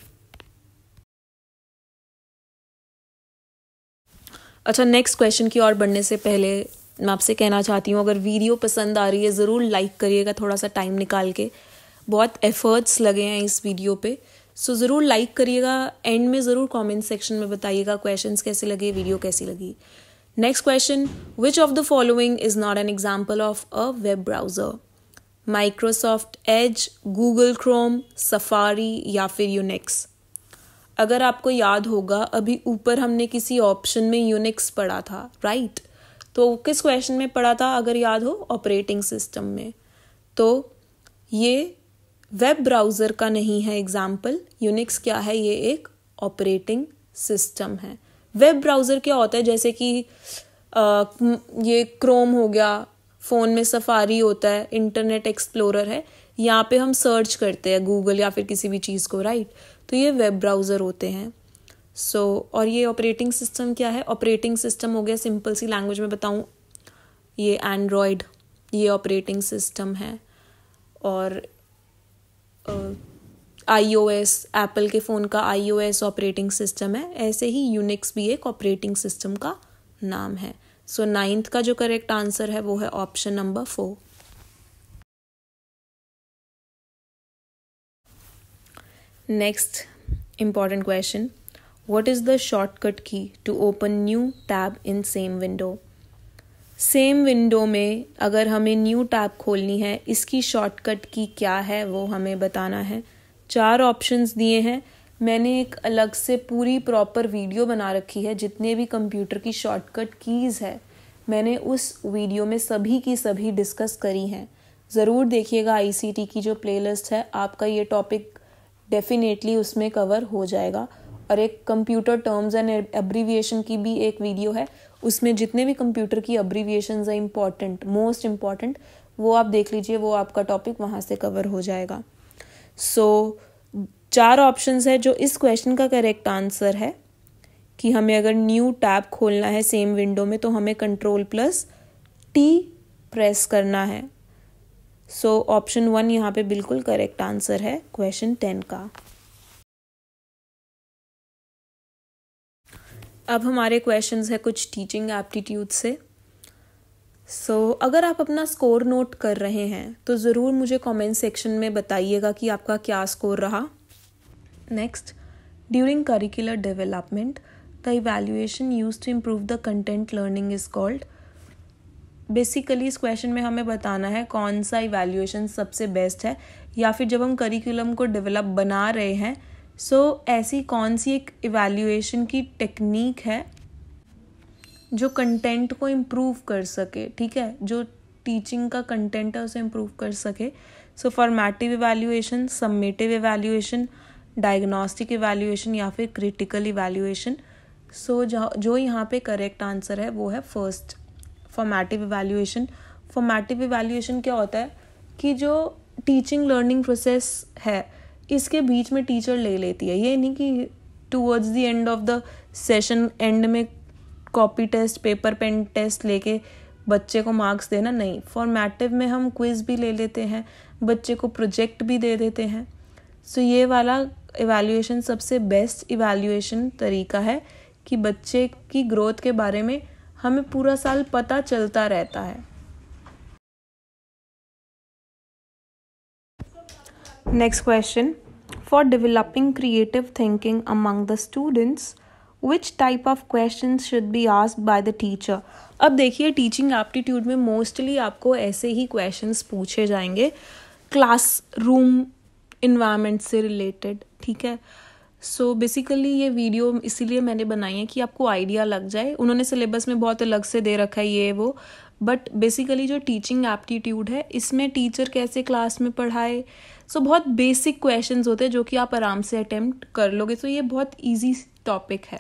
अच्छा नेक्स्ट क्वेश्चन की ओर बढ़ने से पहले मैं आपसे कहना चाहती हूँ अगर वीडियो पसंद आ रही है ज़रूर लाइक करिएगा थोड़ा सा टाइम निकाल के बहुत एफर्ट्स लगे हैं इस वीडियो पे सो so, ज़रूर लाइक करिएगा एंड में ज़रूर कमेंट सेक्शन में बताइएगा क्वेश्चंस कैसे लगे वीडियो कैसी लगी next question which of the following is not an example of a web browser Microsoft Edge Google Chrome Safari या फिर यूनिक्स अगर आपको याद होगा अभी ऊपर हमने किसी ऑप्शन में यूनिक्स पढ़ा था राइट right? तो किस क्वेश्चन में पढ़ा था अगर याद हो ऑपरेटिंग सिस्टम में तो ये वेब ब्राउज़र का नहीं है एग्जाम्पल यूनिक्स क्या है ये एक ऑपरेटिंग सिस्टम है वेब ब्राउज़र क्या होता है जैसे कि आ, ये क्रोम हो गया फ़ोन में सफारी होता है इंटरनेट एक्सप्लोरर है यहाँ पे हम सर्च करते हैं गूगल या फिर किसी भी चीज़ को राइट तो ये वेब ब्राउज़र होते हैं सो so, और ये ऑपरेटिंग सिस्टम क्या है ऑपरेटिंग सिस्टम हो गया सिंपल सी लैंग्वेज में बताऊँ ये एंड्रॉयड ये ऑपरेटिंग सिस्टम है और आई ओ एस एप्पल के फ़ोन का I O S operating system है ऐसे ही यूनिक्स भी एक ऑपरेटिंग सिस्टम का नाम है सो so, नाइन्थ का जो करेक्ट आंसर है वो है option number four next important question what is the shortcut key to open new tab in same window same window में अगर हमें न्यू टैब खोलनी है इसकी शॉर्टकट की क्या है वो हमें बताना है चार ऑप्शंस दिए हैं मैंने एक अलग से पूरी प्रॉपर वीडियो बना रखी है जितने भी कंप्यूटर की शॉर्टकट कीज़ है मैंने उस वीडियो में सभी की सभी डिस्कस करी हैं ज़रूर देखिएगा आईसीटी की जो प्लेलिस्ट है आपका ये टॉपिक डेफिनेटली उसमें कवर हो जाएगा और एक कंप्यूटर टर्म्स एंड एब्रीविएशन की भी एक वीडियो है उसमें जितने भी कंप्यूटर की अब्रीविएशन है इम्पॉर्टेंट मोस्ट इम्पॉर्टेंट वो आप देख लीजिए वो आपका टॉपिक वहाँ से कवर हो जाएगा सो so, चार ऑप्शंस है जो इस क्वेश्चन का करेक्ट आंसर है कि हमें अगर न्यू टैब खोलना है सेम विंडो में तो हमें कंट्रोल प्लस टी प्रेस करना है सो ऑप्शन वन यहाँ पे बिल्कुल करेक्ट आंसर है क्वेश्चन टेन का अब हमारे क्वेश्चन है कुछ टीचिंग एप्टीट्यूड से सो so, अगर आप अपना स्कोर नोट कर रहे हैं तो ज़रूर मुझे कमेंट सेक्शन में बताइएगा कि आपका क्या स्कोर रहा next during curricular development the evaluation use to improve the content learning is called basically इस क्वेश्चन में हमें बताना है कौन सा इवेल्यूएशन सबसे बेस्ट है या फिर जब हम करिकुलम को डेवलप बना रहे हैं सो so, ऐसी कौन सी एक इवेल्यूएशन की टेक्निक है जो कंटेंट को इम्प्रूव कर सके ठीक है जो टीचिंग का कंटेंट है उसे इम्प्रूव कर सके so formative evaluation summative evaluation diagnostic evaluation या फिर क्रिटिकल इवेल्यूएशन सो जो यहाँ पे करेक्ट आंसर है वो है first formative evaluation formative evaluation क्या होता है कि जो टीचिंग लर्निंग प्रोसेस है इसके बीच में टीचर ले लेती है ये नहीं कि towards the end of the session end में copy test paper pen test लेके बच्चे को मार्क्स देना नहीं फॉर्मेटिव में हम क्विज भी ले लेते हैं बच्चे को प्रोजेक्ट भी दे देते हैं सो ये वाला इवेल्यूएशन सबसे बेस्ट इवेल्यूएशन तरीका है कि बच्चे की ग्रोथ के बारे में हमें पूरा साल पता चलता रहता है Next question For developing creative thinking among the students, which type of questions should be asked by the teacher? अब देखिए टीचिंग एप्टीट्यूड में मोस्टली आपको ऐसे ही क्वेश्चंस पूछे जाएंगे क्लास रूम इन्वायरमेंट से रिलेटेड ठीक है सो so बेसिकली ये वीडियो इसीलिए मैंने बनाई है कि आपको आइडिया लग जाए उन्होंने सिलेबस में बहुत अलग से दे रखा है ये वो बट बेसिकली जो टीचिंग एप्टीट्यूड है इसमें टीचर कैसे क्लास में पढ़ाए सो so, बहुत बेसिक क्वेश्चन होते हैं जो कि आप आराम से अटैम्प्ट कर लोगे सो so, ये बहुत ईजी टॉपिक है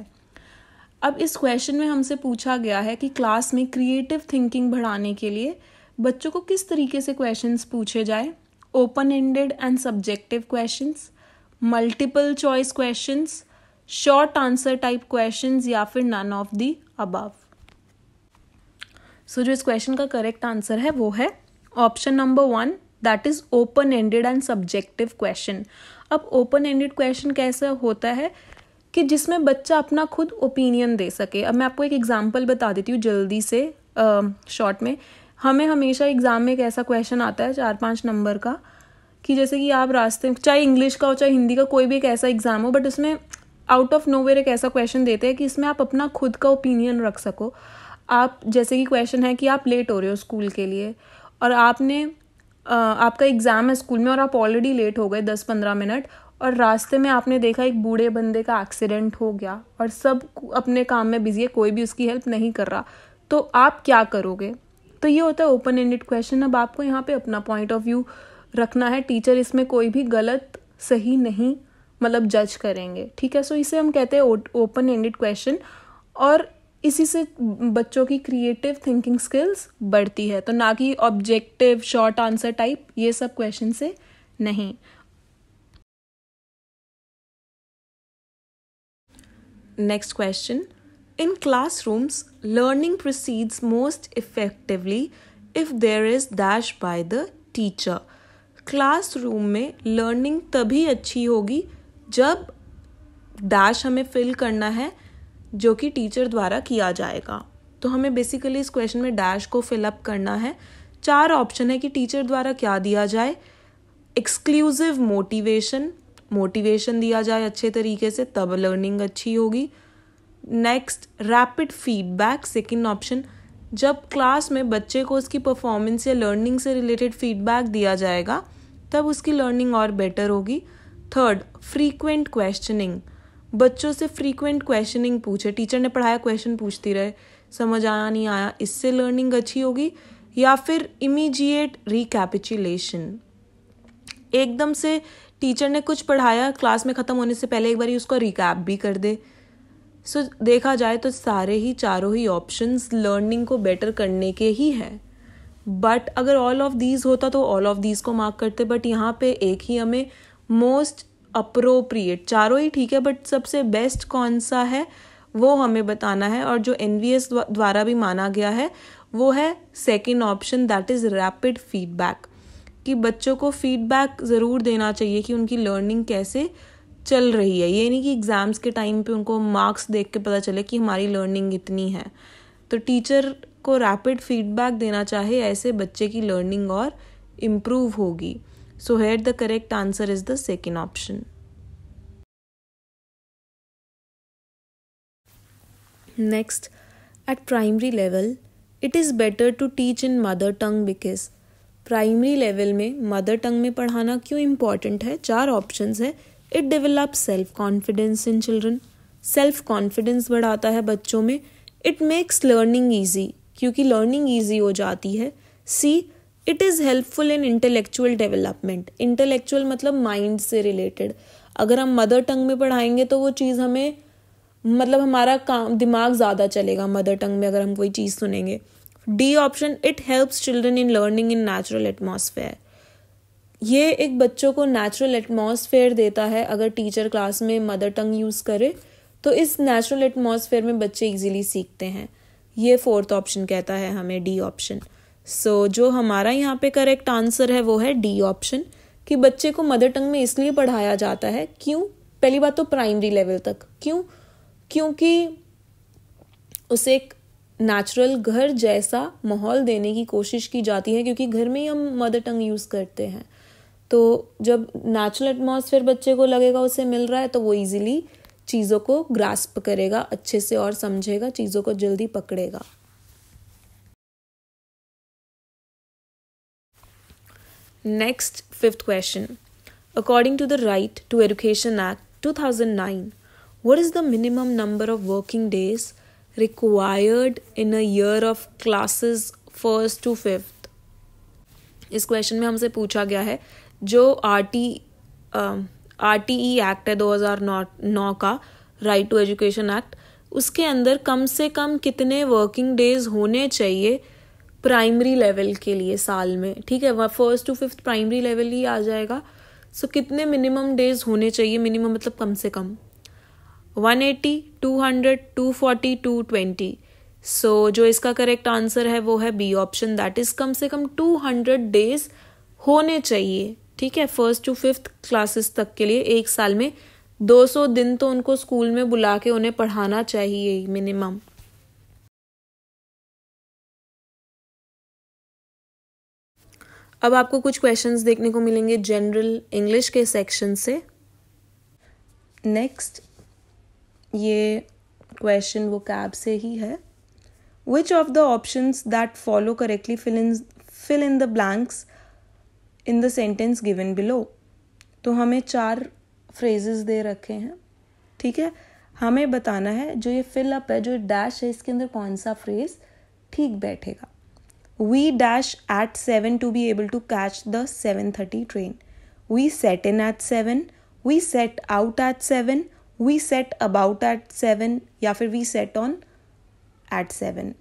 अब इस क्वेश्चन में हमसे पूछा गया है कि क्लास में क्रिएटिव थिंकिंग बढ़ाने के लिए बच्चों को किस तरीके से क्वेश्चंस पूछे जाए open ended and subjective questions multiple choice questions short answer type questions या फिर none of the above so जो इस क्वेश्चन का करेक्ट आंसर है वो है option number one that is open ended and subjective question अब ओपन एंडेड क्वेश्चन कैसा होता है कि जिसमें बच्चा अपना खुद ओपिनियन दे सके अब मैं आपको एक एग्जाम्पल बता देती हूँ जल्दी से शॉर्ट में हमें हमेशा एग्ज़ाम में एक ऐसा क्वेश्चन आता है चार पाँच नंबर का कि जैसे कि आप रास्ते चाहे इंग्लिश का हो चाहे हिंदी का कोई भी एक ऐसा एग्ज़ाम हो बट उसमें आउट ऑफ नो एक ऐसा क्वेश्चन देते हैं कि इसमें आप अपना खुद का ओपिनियन रख सको आप जैसे कि क्वेश्चन है कि आप लेट हो रहे हो स्कूल के लिए और आपने आपका एग्ज़ाम है स्कूल में और आप ऑलरेडी लेट हो गए दस पंद्रह मिनट और रास्ते में आपने देखा एक बूढ़े बंदे का एक्सीडेंट हो गया और सब अपने काम में बिजी है कोई भी उसकी हेल्प नहीं कर रहा तो आप क्या करोगे तो ये होता है ओपन एंडेड क्वेश्चन अब आपको यहाँ पे अपना पॉइंट ऑफ व्यू रखना है टीचर इसमें कोई भी गलत सही नहीं मतलब जज करेंगे ठीक है सो इसे हम कहते हैं ओपन एंडेड क्वेश्चन और इसी से बच्चों की क्रिएटिव थिंकिंग स्किल्स बढ़ती है तो ना कि ऑब्जेक्टिव शॉर्ट आंसर टाइप ये सब क्वेश्चन से नहीं next question in classrooms learning proceeds most effectively if there is dash by the teacher classroom में लर्निंग तभी अच्छी होगी जब डैश हमें फिल करना है जो कि टीचर द्वारा किया जाएगा तो हमें बेसिकली इस क्वेश्चन में डैश को फिलअप करना है चार ऑप्शन है कि टीचर द्वारा क्या दिया जाए एक्सक्लूसिव मोटिवेशन मोटिवेशन दिया जाए अच्छे तरीके से तब लर्निंग अच्छी होगी next rapid feedback second option जब क्लास में बच्चे को उसकी परफॉर्मेंस या लर्निंग से रिलेटेड फीडबैक दिया जाएगा तब उसकी लर्निंग और बेटर होगी थर्ड फ्रीक्वेंट क्वेश्चनिंग बच्चों से फ्रीक्वेंट क्वेश्चनिंग पूछे टीचर ने पढ़ाया क्वेश्चन पूछती रहे समझ आया नहीं आया इससे लर्निंग अच्छी होगी या फिर इमीजिएट रिकैपिचुलेशन एकदम से टीचर ने कुछ पढ़ाया क्लास में ख़त्म होने से पहले एक बार उसका रिकैप भी कर दे सो so, देखा जाए तो सारे ही चारों ही ऑप्शंस लर्निंग को बेटर करने के ही हैं बट अगर ऑल ऑफ दीज होता तो ऑल ऑफ दीज को मार्क करते बट यहाँ पे एक ही हमें मोस्ट अप्रोप्रिएट चारों ही ठीक है बट सबसे बेस्ट कौन सा है वो हमें बताना है और जो एन द्वारा भी माना गया है वो है second option that is rapid feedback कि बच्चों को फीडबैक ज़रूर देना चाहिए कि उनकी लर्निंग कैसे चल रही है ये नहीं कि एग्ज़ाम्स के टाइम पे उनको मार्क्स देख के पता चले कि हमारी लर्निंग इतनी है तो टीचर को रैपिड फीडबैक देना चाहिए ऐसे बच्चे की लर्निंग और इम्प्रूव होगी So here the correct answer is the second option. Next, at primary level, it is better to teach in mother tongue because primary level में मदर टंग में पढ़ाना क्यों इम्पॉर्टेंट है चार ऑप्शंस है it develop self confidence in children self confidence बढ़ाता है बच्चों में इट मेक्स लर्निंग ईजी क्योंकि लर्निंग ईजी हो जाती है C it is helpful in intellectual development intellectual मतलब माइंड से रिलेटेड अगर हम मदर टंग में पढ़ाएंगे तो वो चीज़ हमें मतलब हमारा काम दिमाग ज़्यादा चलेगा मदर टंग में अगर हम कोई चीज़ सुनेंगे D option it helps children in learning in natural atmosphere ये एक बच्चों को नेचुरल एटमोसफेयर देता है अगर टीचर क्लास में मदर टंग यूज़ करे तो इस नेचुरल एटमोसफेयर में बच्चे इजीली सीखते हैं ये फोर्थ ऑप्शन कहता है हमें डी ऑप्शन सो so, जो हमारा यहाँ पे करेक्ट आंसर है वो है डी ऑप्शन कि बच्चे को मदर टंग में इसलिए पढ़ाया जाता है क्यों पहली बात तो प्राइमरी लेवल तक क्यों क्योंकि उसे एक नेचुरल घर जैसा माहौल देने की कोशिश की जाती है क्योंकि घर में ही हम मदर टंग यूज़ करते हैं तो जब नेचुरल एटमॉस्फेयर बच्चे को लगेगा उसे मिल रहा है तो वो इजीली चीज़ों को ग्रास्प करेगा अच्छे से और समझेगा चीज़ों को जल्दी पकड़ेगा Next, fifth question. According to the Right to Education Act 2009, what is the minimum number of working days required in a year of classes first to fifth? इस क्वेश्चन में हमसे पूछा गया है जो R T R T E act है 2009 का राइट टू एजुकेशन एक्ट उसके अंदर कम से कम कितने वर्किंग डेज होने चाहिए प्राइमरी लेवल के लिए साल में ठीक है वह first to fifth primary level ही आ जाएगा सो so, कितने मिनिमम डेज होने चाहिए मिनिमम मतलब कम से कम 180, 200, 240, 220 सो so, जो इसका करेक्ट आंसर है वो है बी ऑप्शन दैट इज कम से कम 200 डेज होने चाहिए ठीक है फर्स्ट टू फिफ्थ क्लासेस तक के लिए एक साल में 200 दिन तो उनको स्कूल में बुला के उन्हें पढ़ाना चाहिए मिनिमम अब आपको कुछ क्वेश्चंस देखने को मिलेंगे जनरल इंग्लिश के सेक्शन से नेक्स्ट ये क्वेश्चन वो कैब से ही है which of the option that follow correctly fill in fill in the blanks in the sentence given below तो हमें चार फ्रेजेस दे रखे हैं ठीक है हमें बताना है जो ये फिल अप है जो डैश है इसके अंदर कौन सा फ्रेज ठीक बैठेगा We dash at 7 to be able to catch the 7:30 train. We set in at 7, we set out at 7, we set about at 7 या फिर we set on at 7.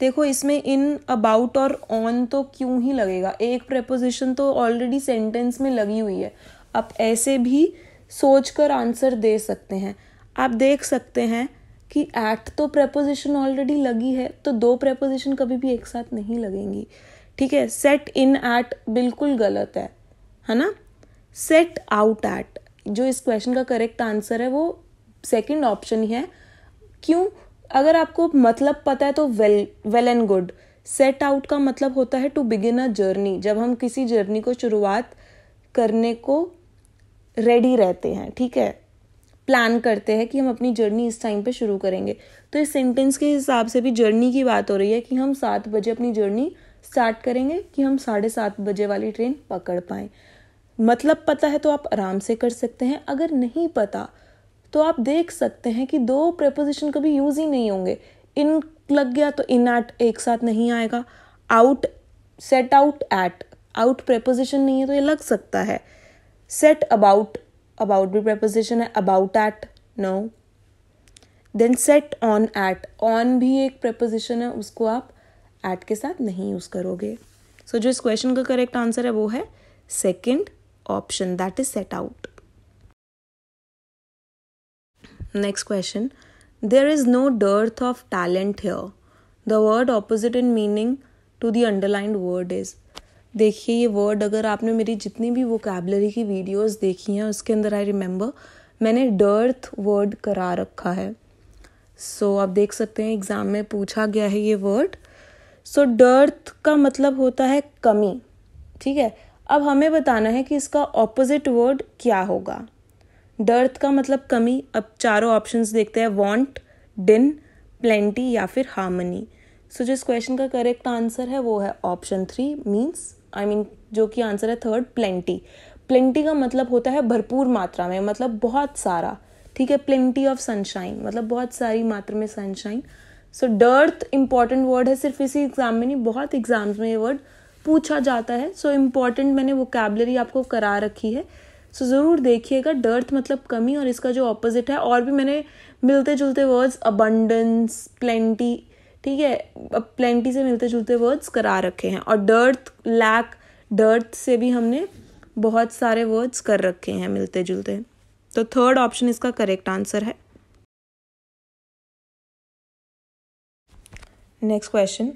देखो इसमें इन अबाउट और ऑन तो क्यों ही लगेगा एक प्रपोजिशन तो ऑलरेडी सेंटेंस में लगी हुई है आप ऐसे भी सोच कर आंसर दे सकते हैं आप देख सकते हैं कि एट तो प्रपोजिशन ऑलरेडी लगी है तो दो प्रपोजिशन कभी भी एक साथ नहीं लगेंगी ठीक है सेट इन एट बिल्कुल गलत है है ना सेट आउट एट जो इस क्वेश्चन का करेक्ट आंसर है वो सेकंड ऑप्शन ही है क्यों अगर आपको मतलब पता है तो well well and good set out का मतलब होता है टू बिगिन अ जर्नी जब हम किसी जर्नी को शुरुआत करने को रेडी रहते हैं ठीक है प्लान करते हैं कि हम अपनी जर्नी इस टाइम पे शुरू करेंगे तो इस सेंटेंस के हिसाब से भी जर्नी की बात हो रही है कि हम सात बजे अपनी जर्नी स्टार्ट करेंगे कि हम साढ़े सात बजे वाली ट्रेन पकड़ पाएँ मतलब पता है तो आप आराम से कर सकते हैं अगर नहीं पता तो आप देख सकते हैं कि दो प्रपोजिशन कभी यूज़ ही नहीं होंगे इन लग गया तो इन एट एक साथ नहीं आएगा out set out at out preposition नहीं है तो ये लग सकता है सेट अबाउट अबाउट भी प्रपोजिशन है about at no then set on at on भी एक प्रपोजिशन है उसको आप एट के साथ नहीं यूज़ करोगे सो so, जो इस क्वेश्चन का करेक्ट आंसर है वो है second option that is set out next question there is no dearth of talent here the word opposite in meaning to the underlined word is देखिए ये वर्ड अगर आपने मेरी जितनी भी वोकेबलरी की वीडियोस देखी हैं उसके अंदर आई रिमेंबर मैंने डर्थ वर्ड करा रखा है सो so, आप देख सकते हैं एग्ज़ाम में पूछा गया है ये वर्ड सो so, डर्थ का मतलब होता है कमी ठीक है अब हमें बताना है कि इसका ऑपोजिट वर्ड क्या होगा डर्थ का मतलब कमी अब चारों ऑप्शंस देखते हैं वांट डिन प्लेंटी या फिर हार्मनी सो so, जिस क्वेश्चन का करेक्ट आंसर है वो है option three means I mean जो कि आंसर है थर्ड प्लेंटी प्लेंटी का मतलब होता है भरपूर मात्रा में मतलब बहुत सारा ठीक है प्लेंटी ऑफ सनशाइन मतलब बहुत सारी मात्रा में sunshine so dearth important word है सिर्फ इसी एग्जाम में नहीं बहुत एग्जाम्स में ये वर्ड पूछा जाता है सो so, इम्पॉर्टेंट मैंने वो आपको करा रखी है सो so, ज़रूर देखिएगा डर्थ मतलब कमी और इसका जो ऑपोजिट है और भी मैंने मिलते जुलते वर्ड्स अबंडेंस प्लेंटी ठीक है अब प्लेंटी से मिलते जुलते वर्ड्स करा रखे हैं और डर्थ लैक डर्थ से भी हमने बहुत सारे वर्ड्स कर रखे हैं मिलते जुलते तो थर्ड ऑप्शन इसका करेक्ट आंसर है next question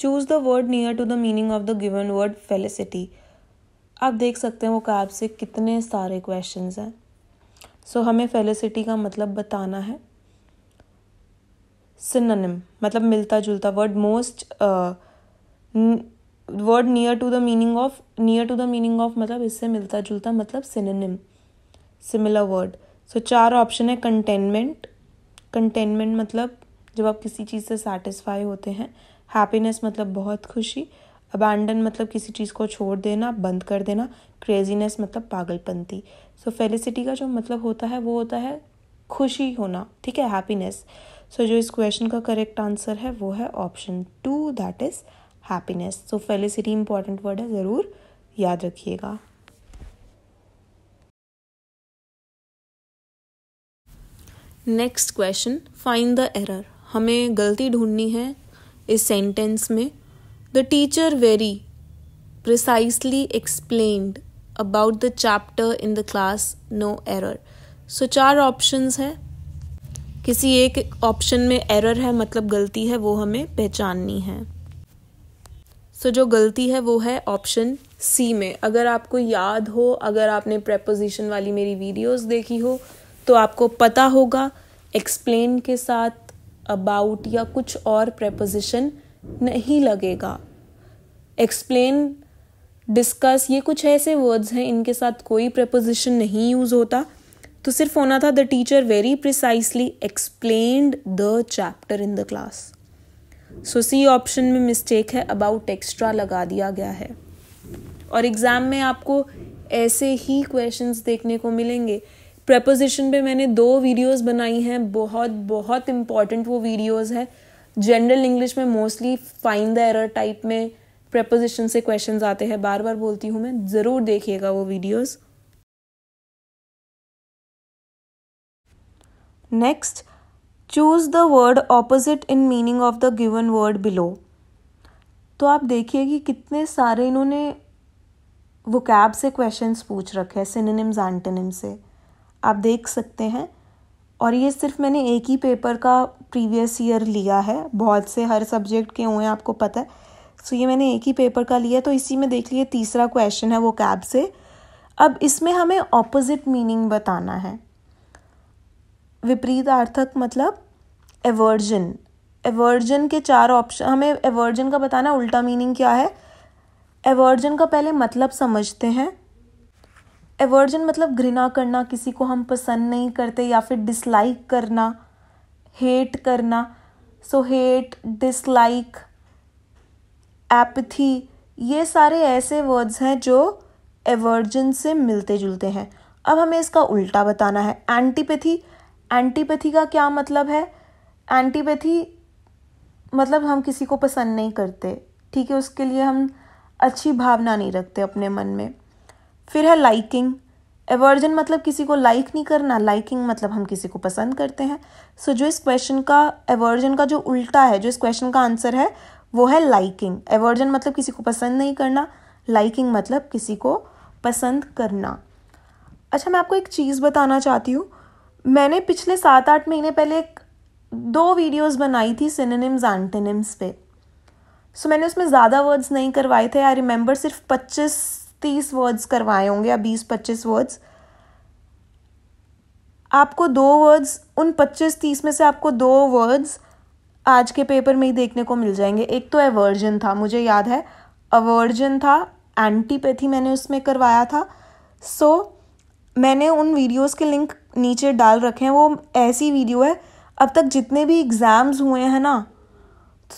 choose the word near to the meaning of the given word felicity आप देख सकते हैं वो कैब से कितने सारे क्वेश्चंस हैं सो so, हमें फेलिसिटी का मतलब बताना है सिननिम मतलब मिलता जुलता word most word near to the meaning of near to the meaning of मतलब इससे मिलता जुलता मतलब सिननिम सिमिलर वर्ड सो चार ऑप्शन है कंटेनमेंट कंटेनमेंट मतलब जब आप किसी चीज़ से सेटिस्फाई होते हैं हैप्पीनेस मतलब बहुत खुशी अबैंडन मतलब किसी चीज़ को छोड़ देना बंद कर देना क्रेजीनेस मतलब पागलपंती सो so, फेलिसिटी का जो मतलब होता है वो होता है खुशी होना ठीक है हैप्पीनेस सो so, जो इस क्वेश्चन का करेक्ट आंसर है वो है option two that is happiness so felicity important word है ज़रूर याद रखिएगा next question find the error हमें गलती ढूंढनी है इस सेंटेंस में the teacher very precisely explained about the chapter in the class no error so चार ऑप्शंस है किसी एक ऑप्शन में एरर है मतलब गलती है वो हमें पहचाननी है सो so, जो गलती है वो है ऑप्शन सी में अगर आपको याद हो अगर आपने प्रपोजिशन वाली मेरी वीडियोस देखी हो तो आपको पता होगा एक्सप्लेन के साथ अबाउट या कुछ और प्रपोजिशन नहीं लगेगा एक्सप्लेन डिस्कस ये कुछ ऐसे वर्ड्स हैं इनके साथ कोई प्रपोजिशन नहीं यूज़ होता तो सिर्फ होना था the teacher very precisely explained the chapter in the class so C option में मिस्टेक है अबाउट एक्स्ट्रा लगा दिया गया है और एग्ज़ाम में आपको ऐसे ही क्वेश्चंस देखने को मिलेंगे प्रपोजिशन पे मैंने दो वीडियोस बनाई हैं बहुत बहुत इंपॉर्टेंट वो वीडियोस है जनरल इंग्लिश में mostly find the error type में प्रपोजिशन से क्वेश्चंस आते हैं बार बार बोलती हूँ मैं ज़रूर देखिएगा वो videos Next, choose the word opposite in meaning of the given word below. तो आप देखिए कि कितने सारे इन्होंने वो कैब से क्वेश्चंस पूछ रखे हैं सिनेनिम्स एंटनिम से आप देख सकते हैं और ये सिर्फ मैंने एक ही पेपर का प्रीवियस ईयर लिया है बहुत से हर सब्जेक्ट के हुए हैं आपको पता है सो so, ये मैंने एक ही पेपर का लिया तो इसी में देख लिए तीसरा क्वेश्चन है वो कैब से अब इसमें हमें ऑपोजिट मीनिंग बताना है विपरीतार्थक मतलब एवर्जन एवर्जन के चार ऑप्शन हमें एवर्जन का बताना उल्टा मीनिंग क्या है एवर्जन का पहले मतलब समझते हैं एवर्जन मतलब घृणा करना किसी को हम पसंद नहीं करते या फिर डिसलाइक करना हेट करना सो हेट डिसलाइक एपथी ये सारे ऐसे वर्ड्स हैं जो एवर्जन से मिलते जुलते हैं अब हमें इसका उल्टा बताना है एंटीपैथी एंटीपैथी का क्या मतलब है एंटीपैथी मतलब हम किसी को पसंद नहीं करते ठीक है उसके लिए हम अच्छी भावना नहीं रखते अपने मन में फिर है लाइकिंग एवर्जन मतलब किसी को लाइक नहीं करना लाइकिंग मतलब हम किसी को पसंद करते हैं सो so, जो इस क्वेश्चन का एवर्जन का जो उल्टा है जो इस क्वेश्चन का आंसर है वो है लाइकिंग एवर्जन मतलब किसी को पसंद नहीं करना लाइकिंग मतलब किसी को पसंद करना अच्छा मैं आपको एक चीज़ बताना चाहती हूँ मैंने पिछले सात आठ महीने पहले एक दो वीडियोस बनाई थी सिनेम्स एंटेनिम्स पे सो so, मैंने उसमें ज़्यादा वर्ड्स नहीं करवाए थे आई रिमेंबर सिर्फ पच्चीस तीस वर्ड्स करवाए होंगे या बीस पच्चीस वर्ड्स आपको दो वर्ड्स उन पच्चीस तीस में से आपको दो वर्ड्स आज के पेपर में ही देखने को मिल जाएंगे एक तो एवर्जन था मुझे याद है अवर्जन था एंटीपैथी मैंने उसमें करवाया था सो so, मैंने उन वीडियोस के लिंक नीचे डाल रखे हैं वो ऐसी वीडियो है अब तक जितने भी एग्ज़ाम्स हुए हैं ना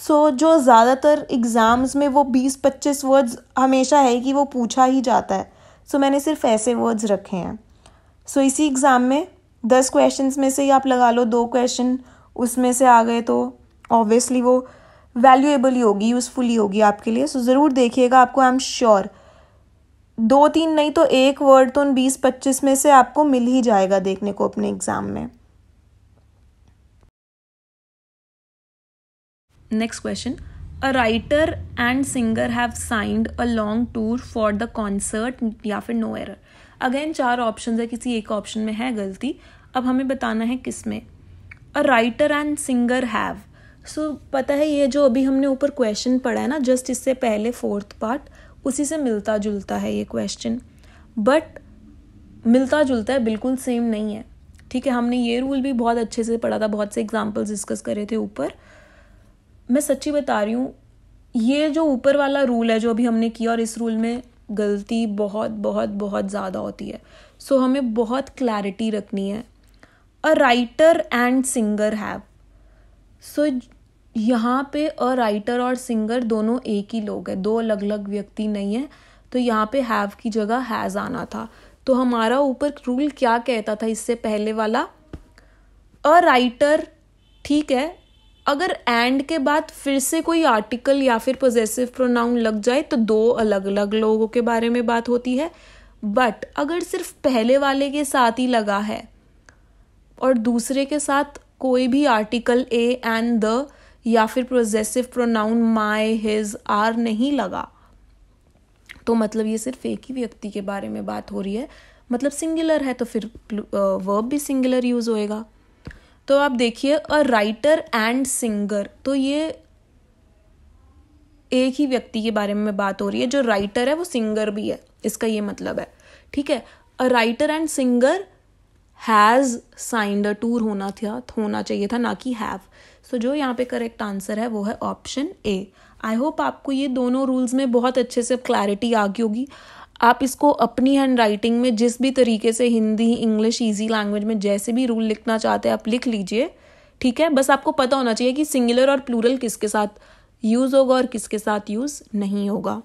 सो so, जो ज़्यादातर एग्ज़ाम्स में वो बीस पच्चीस वर्ड्स हमेशा है कि वो पूछा ही जाता है सो so, मैंने सिर्फ ऐसे वर्ड्स रखे हैं सो so, इसी एग्ज़ाम में दस क्वेश्चन में से ही आप लगा लो दो क्वेश्चन उसमें से आ गए तो ऑब्वियसली वो वैल्यूएबल ही होगी यूज़फुल ही होगी आपके लिए सो so, ज़रूर देखिएगा आपको आई एम श्योर दो तीन नहीं तो एक वर्ड तो उन बीस पच्चीस में से आपको मिल ही जाएगा देखने को अपने एग्ज़ाम में next question a writer and singer have signed a long tour for the concert या फिर नो एरर अगेन चार ऑप्शन है किसी एक ऑप्शन में है गलती अब हमें बताना है किस में a writer and singer have so पता है ये जो अभी हमने ऊपर क्वेश्चन पढ़ा है ना जस्ट इससे पहले फोर्थ पार्ट उसी से मिलता जुलता है ये क्वेश्चन बट मिलता जुलता है बिल्कुल सेम नहीं है ठीक है हमने ये रूल भी बहुत अच्छे से पढ़ा था बहुत से एग्जाम्पल्स डिस्कस करे थे ऊपर मैं सच्ची बता रही हूँ ये जो ऊपर वाला रूल है जो अभी हमने किया और इस रूल में गलती बहुत बहुत बहुत ज़्यादा होती है सो so, हमें बहुत क्लैरिटी रखनी है a writer and singer have so यहाँ पे अ राइटर और सिंगर दोनों एक ही लोग हैं दो अलग अलग व्यक्ति नहीं है तो यहाँ पे हैव की जगह हैज़ आना था तो हमारा ऊपर रूल क्या कहता था इससे पहले वाला अ राइटर ठीक है अगर एंड के बाद फिर से कोई आर्टिकल या फिर पोजेसिव प्रोनाउन लग जाए तो दो अलग अलग लोगों के बारे में बात होती है बट अगर सिर्फ पहले वाले के साथ ही लगा है और दूसरे के साथ कोई भी आर्टिकल ए एंड द या फिर progressive pronoun my his our नहीं लगा तो मतलब ये सिर्फ एक ही व्यक्ति के बारे में बात हो रही है मतलब सिंगुलर है तो फिर वर्ब भी सिंगुलर यूज होएगा तो आप देखिए अ राइटर एंड सिंगर तो ये एक ही व्यक्ति के बारे में बात हो रही है जो राइटर है वो सिंगर भी है इसका ये मतलब है ठीक है a writer and singer has signed a tour होना था होना चाहिए था ना कि हैव सो so, जो यहाँ पे करेक्ट आंसर है वो है ऑप्शन ए आई होप आपको ये दोनों रूल्स में बहुत अच्छे से क्लैरिटी आ गई होगी आप इसको अपनी हैंड राइटिंग में जिस भी तरीके से हिंदी इंग्लिश ईजी लैंग्वेज में जैसे भी रूल लिखना चाहते हैं आप लिख लीजिए ठीक है बस आपको पता होना चाहिए कि सिंगुलर और प्लूरल किसके साथ यूज़ होगा और किसके साथ यूज़ नहीं होगा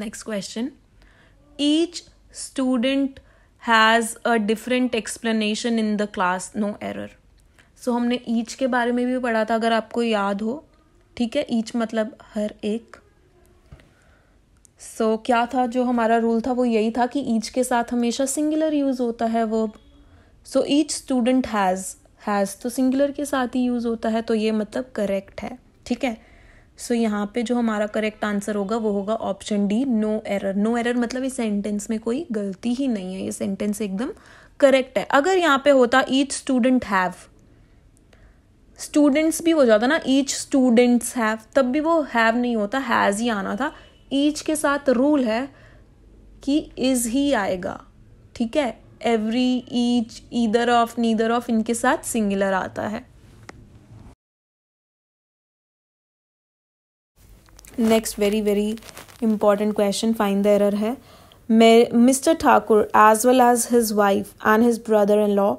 next question each student has a different explanation in the class no error so हमने ईच के बारे में भी पढ़ा था अगर आपको याद हो ठीक है ईच मतलब हर एक सो so, क्या था जो हमारा रूल था वो यही था कि ईच के साथ हमेशा सिंगुलर यूज़ होता है verb so each student has has तो सिंगुलर के साथ ही यूज़ होता है तो ये मतलब करेक्ट है ठीक है सो यहाँ पे जो हमारा करेक्ट आंसर होगा वो होगा option D no error no error मतलब इस सेंटेंस में कोई गलती ही नहीं है ये सेंटेंस एकदम करेक्ट है अगर यहाँ पे होता ईच स्टूडेंट हैव स्टूडेंट्स भी हो जाता ना ईच स्टूडेंट्स हैव तब भी वो हैव नहीं होता हैज़ ही आना था ईच के साथ रूल है कि इज ही आएगा ठीक है every each either of neither of इनके साथ सिंगुलर आता है next very very important question find the error है mister Thakur as well as his wife and his brother in law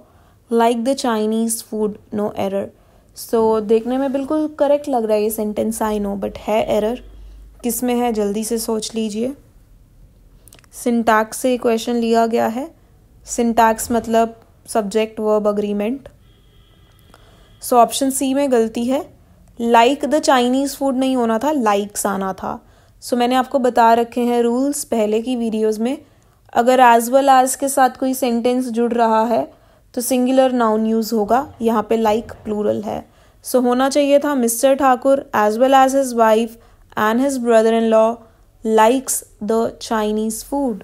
like the Chinese food no error so देखने में बिल्कुल करेक्ट लग रहा है ये सेंटेंस आई नो बट है एरर किस में है जल्दी से सोच लीजिए सिंटैक्स से क्वेश्चन लिया गया है सिंटैक्स मतलब subject verb agreement so option C में गलती है लाइक द चाइनीज़ फूड नहीं होना था लाइक्स आना था सो so, मैंने आपको बता रखे हैं रूल्स पहले की वीडियोस में अगर एज वेल एज के साथ कोई सेंटेंस जुड़ रहा है तो सिंगुलर नाउन यूज़ होगा यहाँ पे लाइक like, प्लूरल है सो so, होना चाहिए था mister Thakur as well as his wife and his brother in law likes the Chinese food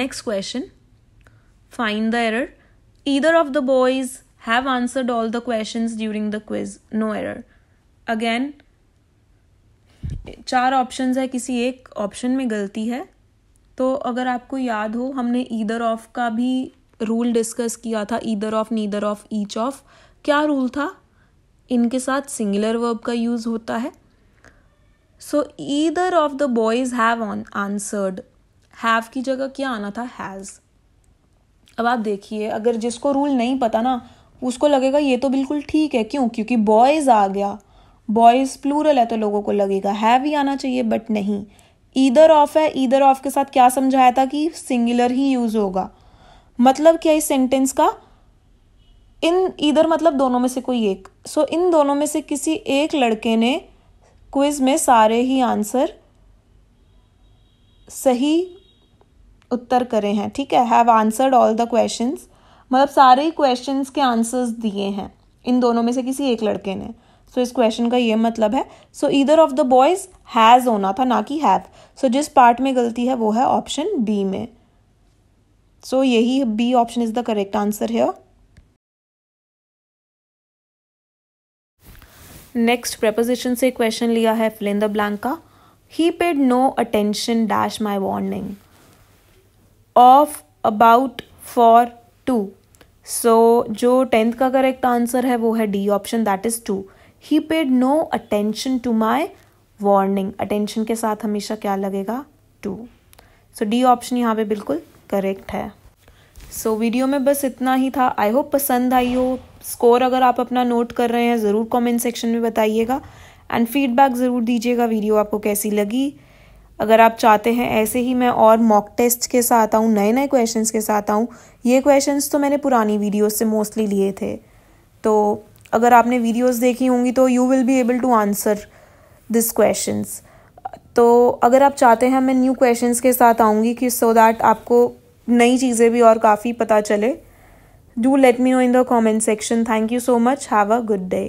next question find the error Either of the boys have answered all the questions during the quiz. No error. Again, चार ऑप्शंस है किसी एक ऑप्शन में गलती है तो अगर आपको याद हो हमने ईदर ऑफ का भी रूल डिस्कस किया था either of neither of each of क्या रूल था इनके साथ सिंगुलर वर्ब का यूज़ होता है so either of the boys have on answered have की जगह क्या आना था हैज़ अब आप देखिए अगर जिसको रूल नहीं पता ना उसको लगेगा ये तो बिल्कुल ठीक है क्यों क्योंकि बॉयज़ आ गया बॉयज़ प्लूरल है तो लोगों को लगेगा हैव ही आना चाहिए बट नहीं ईदर ऑफ है ईदर ऑफ के साथ क्या समझाया था कि सिंगुलर ही यूज होगा मतलब क्या इस सेंटेंस का इन ईदर मतलब दोनों में से कोई एक सो so, इन दोनों में से किसी एक लड़के ने क्विज में सारे ही आंसर सही उत्तर करे हैं ठीक है have answered all the question मतलब सारे क्वेश्चन के आंसर्स दिए हैं इन दोनों में से किसी एक लड़के ने सो so, इस क्वेश्चन का ये मतलब है so either of the boys has होना था ना कि हैव सो जिस पार्ट में गलती है वो है ऑप्शन बी में सो so, यही B option is the correct answer है नेक्स्ट प्रपोजिशन से क्वेश्चन लिया है फिल ब्लैंक का ही paid no attention dash my warning of about for to so जो टेंथ का करेक्ट आंसर है वो है D option that is to he paid no attention to my warning attention के साथ हमेशा क्या लगेगा टू सो डी ऑप्शन यहाँ पे बिल्कुल करेक्ट है सो so, वीडियो में बस इतना ही था आई होप पसंद आई हो स्कोर अगर आप अपना नोट कर रहे हैं ज़रूर कमेंट सेक्शन में बताइएगा एंड फीडबैक ज़रूर दीजिएगा वीडियो आपको कैसी लगी अगर आप चाहते हैं ऐसे ही मैं और मॉक टेस्ट के साथ आऊँ नए नए क्वेश्चंस के साथ आऊँ ये क्वेश्चंस तो मैंने पुरानी वीडियोस से मोस्टली लिए थे तो अगर आपने वीडियोस देखी होंगी तो you will be able to answer this questions तो अगर आप चाहते हैं मैं न्यू क्वेश्चंस के साथ आऊँगी कि सो दैट आपको नई चीज़ें भी और काफ़ी पता चले do let me know in the comment section thank you so much have a good day